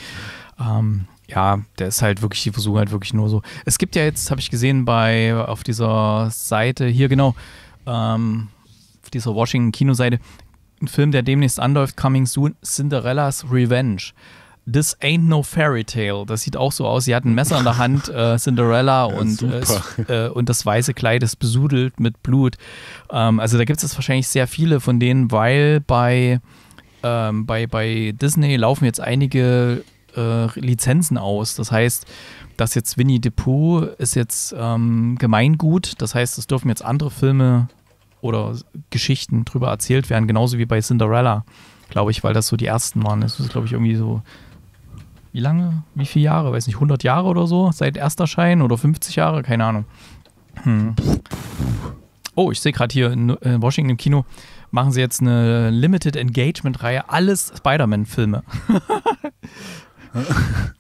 [SPEAKER 2] Ähm, ja, der ist halt wirklich, die versuchen halt wirklich nur so. Es gibt ja jetzt, habe ich gesehen, bei auf dieser Seite, hier genau, ähm, auf dieser Washington-Kinoseite, ein Film, der demnächst anläuft, Coming Soon, Cinderella's Revenge. This Ain't No Fairy Tale. Das sieht auch so aus. Sie hat ein Messer in der Hand, äh, Cinderella ja, und, äh, äh und das weiße Kleid ist besudelt mit Blut. Ähm, also da gibt es wahrscheinlich sehr viele von denen, weil bei, ähm, bei, bei Disney laufen jetzt einige äh, Lizenzen aus. Das heißt, dass jetzt Winnie the Pooh ist jetzt ähm, Gemeingut. Das heißt, es dürfen jetzt andere Filme oder Geschichten drüber erzählt werden, genauso wie bei Cinderella glaube ich, weil das so die ersten waren. Das ist, glaube ich, irgendwie so wie lange, wie viele Jahre, weiß nicht, 100 Jahre oder so, seit erster Schein oder 50 Jahre, keine Ahnung. Hm. Oh, ich sehe gerade hier in, Washington im Kino machen sie jetzt eine Limited Engagement Reihe, alles Spider-Man Filme.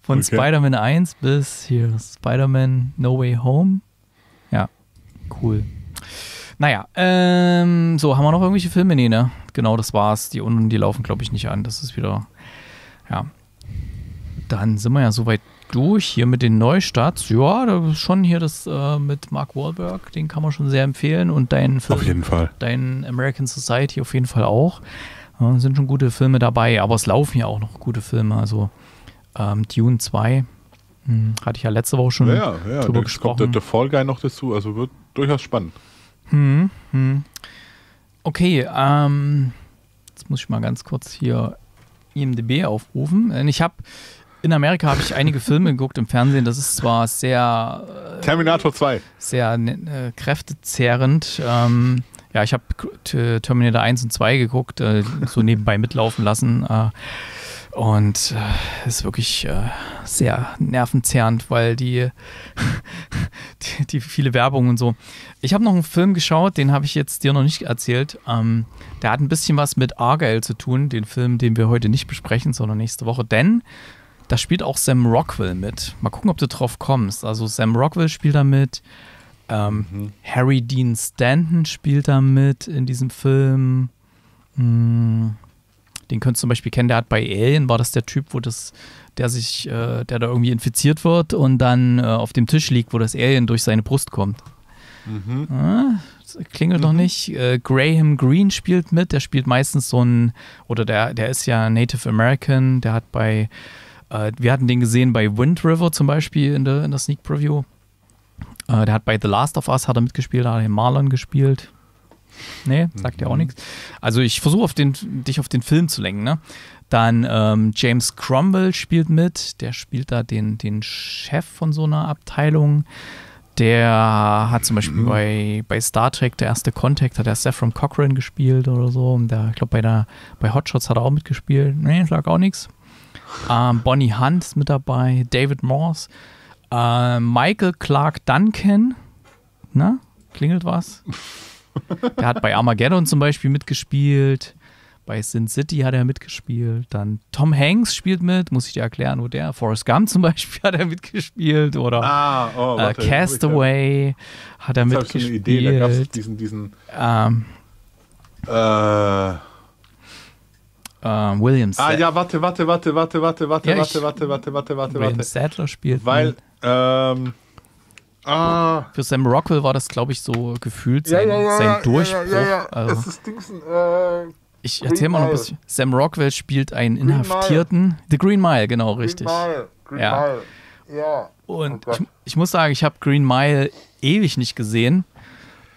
[SPEAKER 2] Von okay. Spider-Man 1 bis hier Spider-Man No Way Home. Ja, cool. Naja, ähm, so, haben wir noch irgendwelche Filme? Nee, ne? Genau, das war's. Die unten, die laufen, glaube ich, nicht an. Das ist wieder, ja. Dann sind wir ja soweit durch hier mit den Neustarts. Ja, da ist schon hier das äh, mit Mark Wahlberg, den kann man schon sehr empfehlen. Und deinen Film, auf jeden Fall. Dein American Society auf jeden Fall auch. Äh, sind schon gute Filme dabei, aber es laufen ja auch noch gute Filme. Also ähm, Dune 2 hm, hatte ich ja letzte Woche schon ja, ja, ja. drüber Jetzt gesprochen. Kommt der, der
[SPEAKER 1] Fall Guy noch dazu, also wird durchaus spannend.
[SPEAKER 2] Hm, hm. Okay, ähm, jetzt muss ich mal ganz kurz hier IMDB aufrufen. Ich habe in Amerika habe ich einige Filme geguckt im Fernsehen. Das ist zwar sehr. Äh, Terminator 2. Sehr ne, äh, kräftezehrend. Ähm, ja, ich habe Terminator 1 und 2 geguckt, äh, so nebenbei mitlaufen lassen. Äh, und äh, ist wirklich äh, sehr nervenzehrend, weil die, die, die, viele Werbung und so. Ich habe noch einen Film geschaut, den habe ich jetzt dir noch nicht erzählt. Ähm, der hat ein bisschen was mit Argyle zu tun, den Film, den wir heute nicht besprechen, sondern nächste Woche. Denn da spielt auch Sam Rockwell mit. Mal gucken, ob du drauf kommst. Also Sam Rockwell spielt da mit. Ähm, mhm. Harry Dean Stanton spielt da mit in diesem Film. Hm, den könntest du zum Beispiel kennen, der hat bei Alien, war das der Typ, wo das, der sich, äh, der da irgendwie infiziert wird und dann äh, auf dem Tisch liegt, wo das Alien durch seine Brust kommt. Mhm. Ah, klingelt mhm. noch nicht. Äh, Graham Greene spielt mit, der spielt meistens so ein, oder der, der ist ja Native American, der hat bei äh, wir hatten den gesehen bei Wind River zum Beispiel in der, in der Sneak Preview. Äh, der hat bei The Last of Us hat er mitgespielt, hat den Marlon gespielt. Nee, sagt ja auch mhm. nichts. Also ich versuche dich auf den Film zu lenken, ne? Dann ähm, James Cromwell spielt mit, der spielt da den, den Chef von so einer Abteilung. Der hat zum Beispiel mhm. bei, bei Star Trek, der erste Contact, hat er Saffron Cochrane gespielt oder so. Und der, ich glaube, bei, bei Hotshots hat er auch mitgespielt. Nee, sagt auch nichts. Ähm, Bonnie Hunt ist mit dabei, David Morse, äh, Michael Clark Duncan. Na, ne? klingelt was? Der hat bei Armageddon zum Beispiel mitgespielt. Bei Sin City hat er mitgespielt. Dann Tom Hanks spielt mit, muss ich dir erklären, wo der. Forrest Gump zum Beispiel hat er mitgespielt. Oder ah, oh, äh, warte, äh, Castaway hat er mitgespielt. Ich eine Idee, da gab es diesen. diesen ähm, äh, ähm, Williams. Ah ja,
[SPEAKER 1] warte, warte, warte, warte, warte, warte, ja, warte, warte, warte, warte, warte, warte. Sadler
[SPEAKER 2] spielt. Weil, ähm, ah. Für Sam Rockwell war das, glaube ich, so gefühlt sein, ja, ja, sein Durchbruch. Ja, ja, also, es ist
[SPEAKER 1] Dings, äh, ich erzähle mal noch ein bisschen.
[SPEAKER 2] Sam Rockwell spielt einen Green Inhaftierten. Mile. The Green Mile, genau, Green richtig. Mile. Green ja.
[SPEAKER 1] Mile. Ja. Und oh ich,
[SPEAKER 2] ich, muss sagen, ich habe Green Mile ewig nicht gesehen.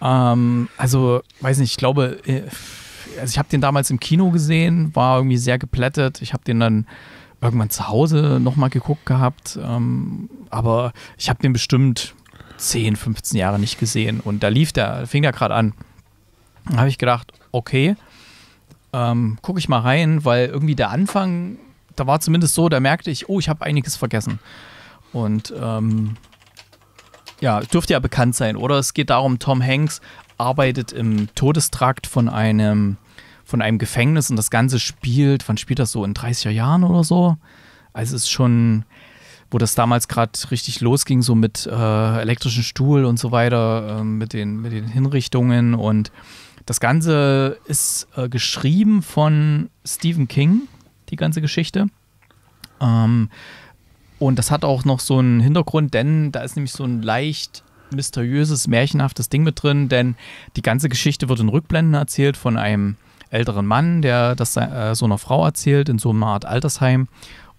[SPEAKER 2] Ähm, also, weiß nicht, ich glaube. Äh, also ich habe den damals im Kino gesehen, war irgendwie sehr geplättet. Ich habe den dann irgendwann zu Hause nochmal geguckt gehabt. Ähm, aber ich habe den bestimmt 10, 15 Jahre nicht gesehen. Und da lief der, fing der gerade an. Da habe ich gedacht, okay, ähm, gucke ich mal rein, weil irgendwie der Anfang, da war zumindest so, da merkte ich, oh, ich habe einiges vergessen. Und ähm, ja, dürfte ja bekannt sein, oder? Es geht darum, Tom Hanks arbeitet im Todestrakt von einem von einem Gefängnis und das Ganze spielt, wann spielt das so? In 30er Jahren oder so? Also es ist schon, wo das damals gerade richtig losging, so mit äh, elektrischen Stuhl und so weiter, äh, mit, den, mit den Hinrichtungen. Und das Ganze ist äh, geschrieben von Stephen King, die ganze Geschichte. Ähm, und das hat auch noch so einen Hintergrund, denn da ist nämlich so ein leicht mysteriöses, märchenhaftes Ding mit drin, denn die ganze Geschichte wird in Rückblenden erzählt von einem älteren Mann, der das äh, so einer Frau erzählt, in so einer Art Altersheim.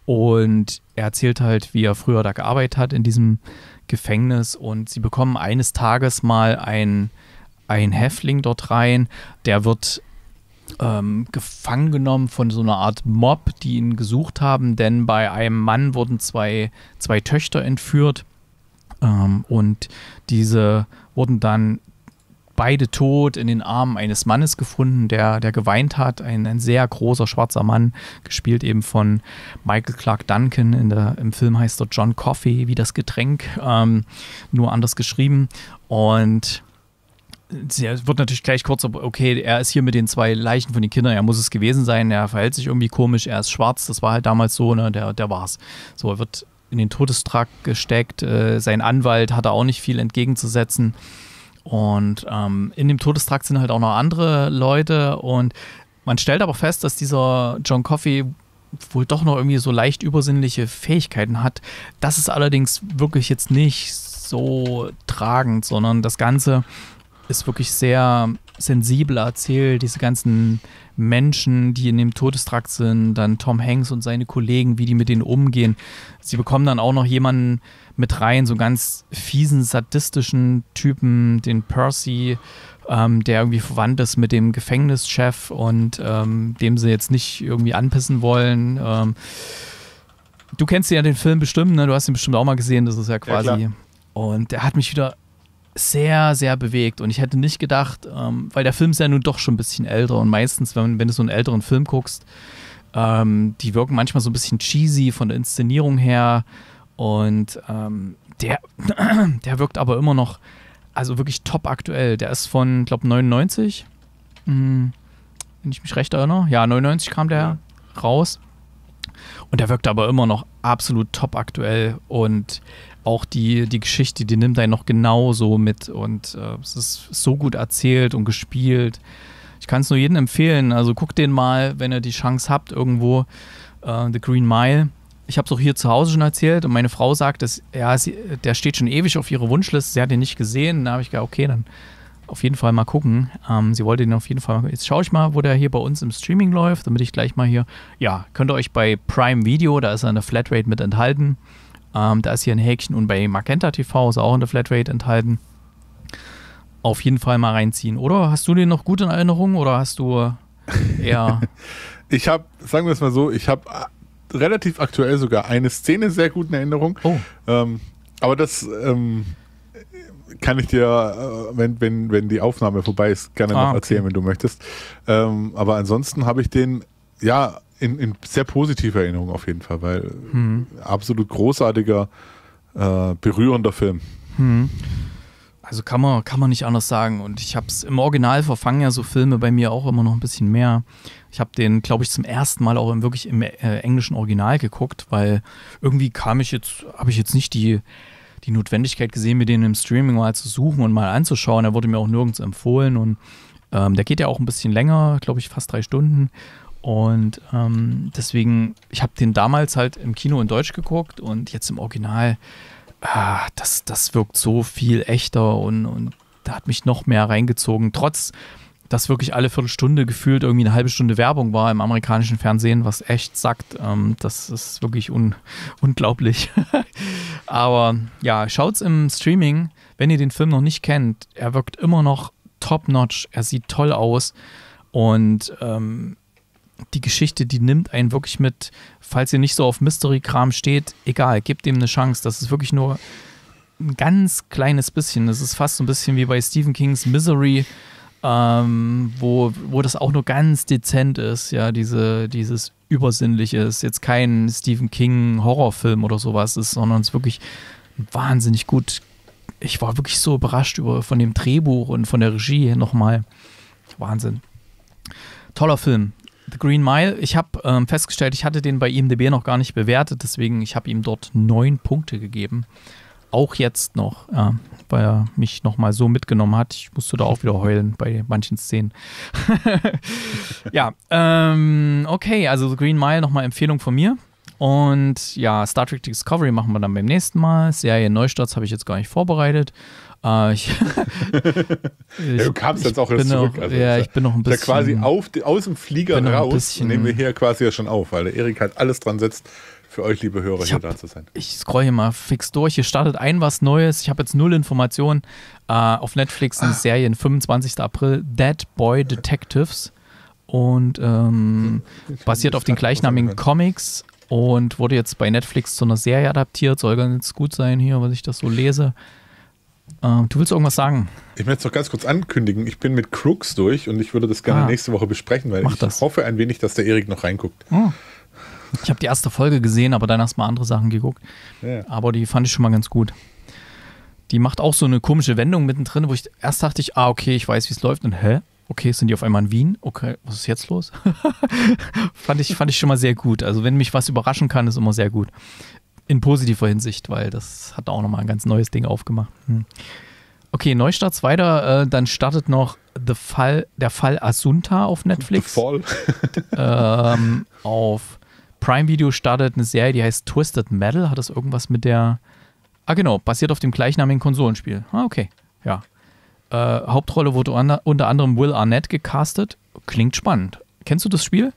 [SPEAKER 2] Und er erzählt halt, wie er früher da gearbeitet hat in diesem Gefängnis. Und sie bekommen eines Tages mal ein, Häftling dort rein, der wird ähm, gefangen genommen von so einer Art Mob, die ihn gesucht haben, denn bei einem Mann wurden zwei, zwei Töchter entführt. Ähm, und diese wurden dann beide tot in den Armen eines Mannes gefunden, der, der geweint hat. Ein, ein sehr großer schwarzer Mann, gespielt eben von Michael Clark Duncan. In der, Im Film heißt er John Coffee, wie das Getränk, ähm, nur anders geschrieben. Und es wird natürlich gleich kurz, okay, er ist hier mit den zwei Leichen von den Kindern, er muss es gewesen sein, er verhält sich irgendwie komisch, er ist schwarz, das war halt damals so, ne, der, der war's. So, er wird in den Todestrakt gesteckt, äh, sein Anwalt hat er auch nicht viel entgegenzusetzen. Und ähm, in dem Todestrakt sind halt auch noch andere Leute. Und man stellt aber fest, dass dieser John Coffey wohl doch noch irgendwie so leicht übersinnliche Fähigkeiten hat. Das ist allerdings wirklich jetzt nicht so tragend, sondern das Ganze ist wirklich sehr sensibel erzählt. Diese ganzen Menschen, die in dem Todestrakt sind, dann Tom Hanks und seine Kollegen, wie die mit denen umgehen. Sie bekommen dann auch noch jemanden, mit rein, so ganz fiesen, sadistischen Typen, den Percy, ähm, der irgendwie verwandt ist mit dem Gefängnischef und ähm, dem sie jetzt nicht irgendwie anpissen wollen. Ähm, du kennst ja den Film bestimmt, ne? du hast ihn bestimmt auch mal gesehen, das ist ja quasi. Ja, und der hat mich wieder sehr, sehr bewegt. Und ich hätte nicht gedacht, ähm, weil der Film ist ja nun doch schon ein bisschen älter und meistens, wenn, wenn du so einen älteren Film guckst, ähm, die wirken manchmal so ein bisschen cheesy von der Inszenierung her. Und ähm, der, der wirkt aber immer noch, also wirklich top aktuell. Der ist von, glaube 99. Hm, wenn ich mich recht erinnere. Ja, 99 kam der ja. raus. Und der wirkt aber immer noch absolut top aktuell. Und auch die, die Geschichte, die nimmt einen noch genauso mit. Und äh, es ist so gut erzählt und gespielt. Ich kann es nur jedem empfehlen. Also guckt den mal, wenn ihr die Chance habt, irgendwo. Äh, The Green Mile ich habe es auch hier zu Hause schon erzählt und meine Frau sagt, dass, ja, sie, der steht schon ewig auf ihrer Wunschliste, sie hat ihn nicht gesehen. Da habe ich gedacht, okay, dann auf jeden Fall mal gucken. Ähm, sie wollte ihn auf jeden Fall mal Jetzt schaue ich mal, wo der hier bei uns im Streaming läuft, damit ich gleich mal hier, ja, könnt ihr euch bei Prime Video, da ist eine Flatrate mit enthalten. Ähm, da ist hier ein Häkchen und bei Magenta TV ist auch eine Flatrate enthalten. Auf jeden Fall mal reinziehen. Oder hast du den noch gut in Erinnerung oder hast du
[SPEAKER 1] eher. ich habe, sagen wir es mal so, ich habe relativ aktuell sogar eine Szene sehr gut in Erinnerung. Oh. Ähm, aber das ähm, kann ich dir, äh, wenn, wenn, wenn die Aufnahme vorbei ist, gerne ah, noch erzählen, okay. wenn du möchtest. Ähm, aber ansonsten habe ich den, ja, in, in sehr positiver Erinnerung auf jeden Fall, weil hm. absolut großartiger, äh, berührender Film. Hm.
[SPEAKER 2] Also kann man, kann man nicht anders sagen. Und ich habe es im Original verfangen ja so Filme bei mir auch immer noch ein bisschen mehr. Ich habe den, glaube ich, zum ersten Mal auch wirklich im äh, englischen Original geguckt, weil irgendwie kam ich jetzt, habe ich jetzt nicht die, die Notwendigkeit gesehen, mir den im Streaming mal zu suchen und mal anzuschauen. Er wurde mir auch nirgends empfohlen und ähm, der geht ja auch ein bisschen länger, glaube ich, fast drei Stunden. Und ähm, deswegen, ich habe den damals halt im Kino in Deutsch geguckt und jetzt im Original ah, das, das wirkt so viel echter und, und da hat mich noch mehr reingezogen. Trotz, dass wirklich alle Viertelstunde gefühlt irgendwie eine halbe Stunde Werbung war im amerikanischen Fernsehen, was echt sagt. Ähm, das ist wirklich un unglaublich. Aber ja, schaut's im Streaming, wenn ihr den Film noch nicht kennt. Er wirkt immer noch top-notch, er sieht toll aus und ähm, die Geschichte, die nimmt einen wirklich mit, falls ihr nicht so auf Mystery-Kram steht, egal, gebt dem eine Chance. Das ist wirklich nur ein ganz kleines bisschen. Das ist fast so ein bisschen wie bei Stephen Kings Misery, ähm, wo, wo das auch nur ganz dezent ist, ja, diese, dieses Übersinnliche ist jetzt kein Stephen King Horrorfilm oder sowas ist, sondern es ist wirklich wahnsinnig gut. Ich war wirklich so überrascht über, von dem Drehbuch und von der Regie nochmal. Wahnsinn. Toller Film, The Green Mile, ich habe ähm, festgestellt, ich hatte den bei IMDb noch gar nicht bewertet, deswegen ich habe ihm dort neun Punkte gegeben. Auch jetzt noch, äh, weil er mich nochmal so mitgenommen hat. Ich musste da auch wieder heulen bei manchen Szenen. ja, ähm, okay, also The Green Mile nochmal Empfehlung von mir. Und ja, Star Trek Discovery machen wir dann beim nächsten Mal. Serie Neustarts habe ich jetzt gar nicht vorbereitet.
[SPEAKER 1] Äh, ich,
[SPEAKER 2] du kamst jetzt auch erst zurück. also, ja, ich bin noch ein bisschen. Ja quasi
[SPEAKER 1] auf, aus dem Flieger raus bisschen, nehmen wir hier quasi ja schon auf, weil der Erik halt alles dran setzt, für euch, liebe Hörer, hab, hier da zu sein. Ich
[SPEAKER 2] scroll hier mal fix durch. Hier startet ein was Neues. Ich habe jetzt null Informationen. Äh, auf Netflix eine ah. Serie, 25. April, Dead Boy Detectives. Und ähm, basiert auf den gleichnamigen Comics und wurde jetzt bei Netflix zu einer Serie adaptiert. Soll ganz gut sein hier, was ich das so lese.
[SPEAKER 1] Ähm, du willst irgendwas sagen? Ich möchte es noch ganz kurz ankündigen. Ich bin mit Crooks durch und ich würde das gerne ah. nächste Woche besprechen, weil Mach ich das. hoffe ein wenig, dass der Erik noch reinguckt.
[SPEAKER 2] Oh. Ich habe die erste Folge gesehen, aber dann hast du mal andere Sachen geguckt. Ja. Aber die fand ich schon mal ganz gut. Die macht auch so eine komische Wendung mittendrin, wo ich erst dachte ich, ah, okay, ich weiß, wie es läuft und hä? okay, sind die auf einmal in Wien? Okay, was ist jetzt los? fand, ich, fand ich schon mal sehr gut. Also wenn mich was überraschen kann, ist immer sehr gut. In positiver Hinsicht, weil das hat auch nochmal ein ganz neues Ding aufgemacht. Hm. Okay, Neustarts weiter. äh, dann startet noch The Fall, der Fall Asunta auf Netflix. The Fall. ähm, auf Prime Video startet eine Serie, die heißt Twisted Metal. Hat das irgendwas mit der. Ah, genau, basiert auf dem gleichnamigen Konsolenspiel. Ah, okay. Ja. Äh, Hauptrolle wurde unter anderem Will Arnett gecastet. Klingt spannend. Kennst du das Spiel?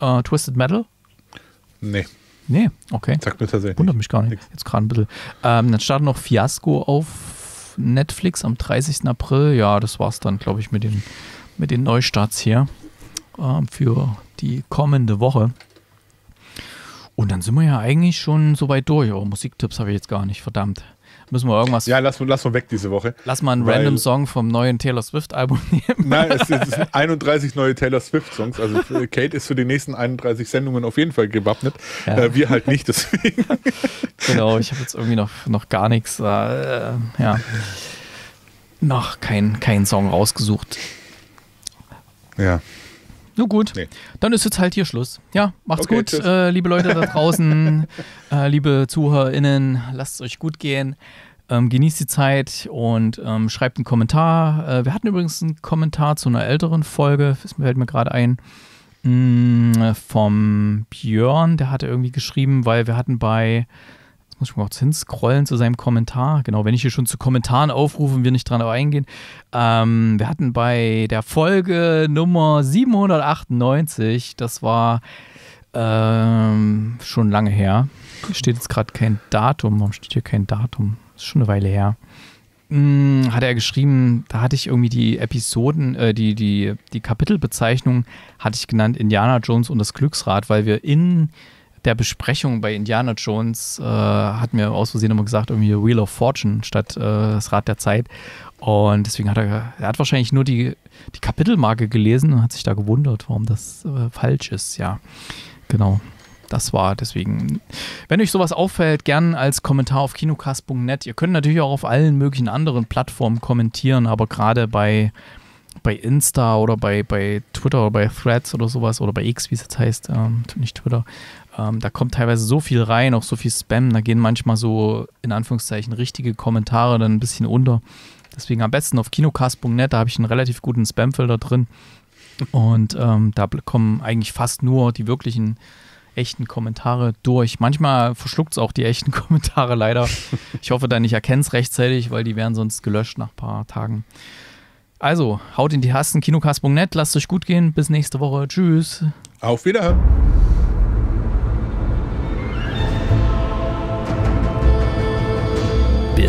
[SPEAKER 2] Äh, Twisted Metal? Nee. Nee, okay. Sag mir tatsächlich. Wundert mich gar nicht. Nix. Jetzt gerade ein bisschen. Ähm, dann startet noch Fiasco auf Netflix am 30. April. Ja, das war's dann, glaube ich, mit den, mit den Neustarts hier äh, für die kommende Woche. Und dann sind wir ja eigentlich schon so weit durch. Oh, Musiktipps habe ich jetzt gar nicht, verdammt. Müssen wir irgendwas. Ja, lass, lass mal weg diese Woche. Lass mal einen weil, random Song vom neuen Taylor Swift-Album nehmen. Nein, es, es sind
[SPEAKER 1] 31 neue Taylor Swift-Songs. Also äh, Kate ist für die nächsten 31 Sendungen auf jeden Fall gewappnet. Ja. Äh, wir halt nicht, deswegen. genau, ich habe jetzt irgendwie noch, noch gar nichts. Äh, ja.
[SPEAKER 2] Noch keinen kein Song rausgesucht. Ja. Nun gut, nee. dann ist jetzt halt hier Schluss. Ja, macht's okay, gut, äh, liebe Leute da draußen, äh, liebe ZuhörerInnen, lasst es euch gut gehen. Ähm, genießt die Zeit und ähm, schreibt einen Kommentar. Äh, wir hatten übrigens einen Kommentar zu einer älteren Folge, das fällt mir gerade ein, mh, mm, vom Björn, der hatte irgendwie geschrieben, weil wir hatten bei muss ich mal kurz hinscrollen zu seinem Kommentar. Genau, wenn ich hier schon zu Kommentaren aufrufe und wir nicht dran eingehen. Ähm, wir hatten bei der Folge Nummer 798, das war ähm, schon lange her. Hier steht jetzt gerade kein Datum. Warum steht hier kein Datum? Das ist schon eine Weile her. Hm, hat er geschrieben, da hatte ich irgendwie die Episoden, äh, die, die, die Kapitelbezeichnung hatte ich genannt Indiana Jones und das Glücksrad, weil wir in der Besprechung bei Indiana Jones äh, hat mir aus Versehen immer gesagt, irgendwie Wheel of Fortune statt äh, das Rad der Zeit. Und deswegen hat er, er hat wahrscheinlich nur die, die Kapitelmarke gelesen und hat sich da gewundert, warum das äh, falsch ist. Ja, genau. Das war deswegen. Wenn euch sowas auffällt, gern als Kommentar auf kinocast.net. Ihr könnt natürlich auch auf allen möglichen anderen Plattformen kommentieren, aber gerade bei, bei Insta oder bei, bei Twitter oder bei Threads oder sowas oder bei X, wie es jetzt heißt, ähm, nicht Twitter, ähm, da kommt teilweise so viel rein, auch so viel Spam. Da gehen manchmal so in Anführungszeichen richtige Kommentare dann ein bisschen unter. Deswegen am besten auf kinocast.net, da habe ich einen relativ guten Spamfilter drin. Und ähm, da kommen eigentlich fast nur die wirklichen echten Kommentare durch. Manchmal verschluckt es auch die echten Kommentare leider. Ich hoffe dann, ich erkenne es rechtzeitig, weil die werden sonst gelöscht nach ein paar Tagen. Also, haut in die Tasten, kinocast.net, lasst euch gut gehen, bis nächste Woche. Tschüss.
[SPEAKER 1] Auf Wiederhören.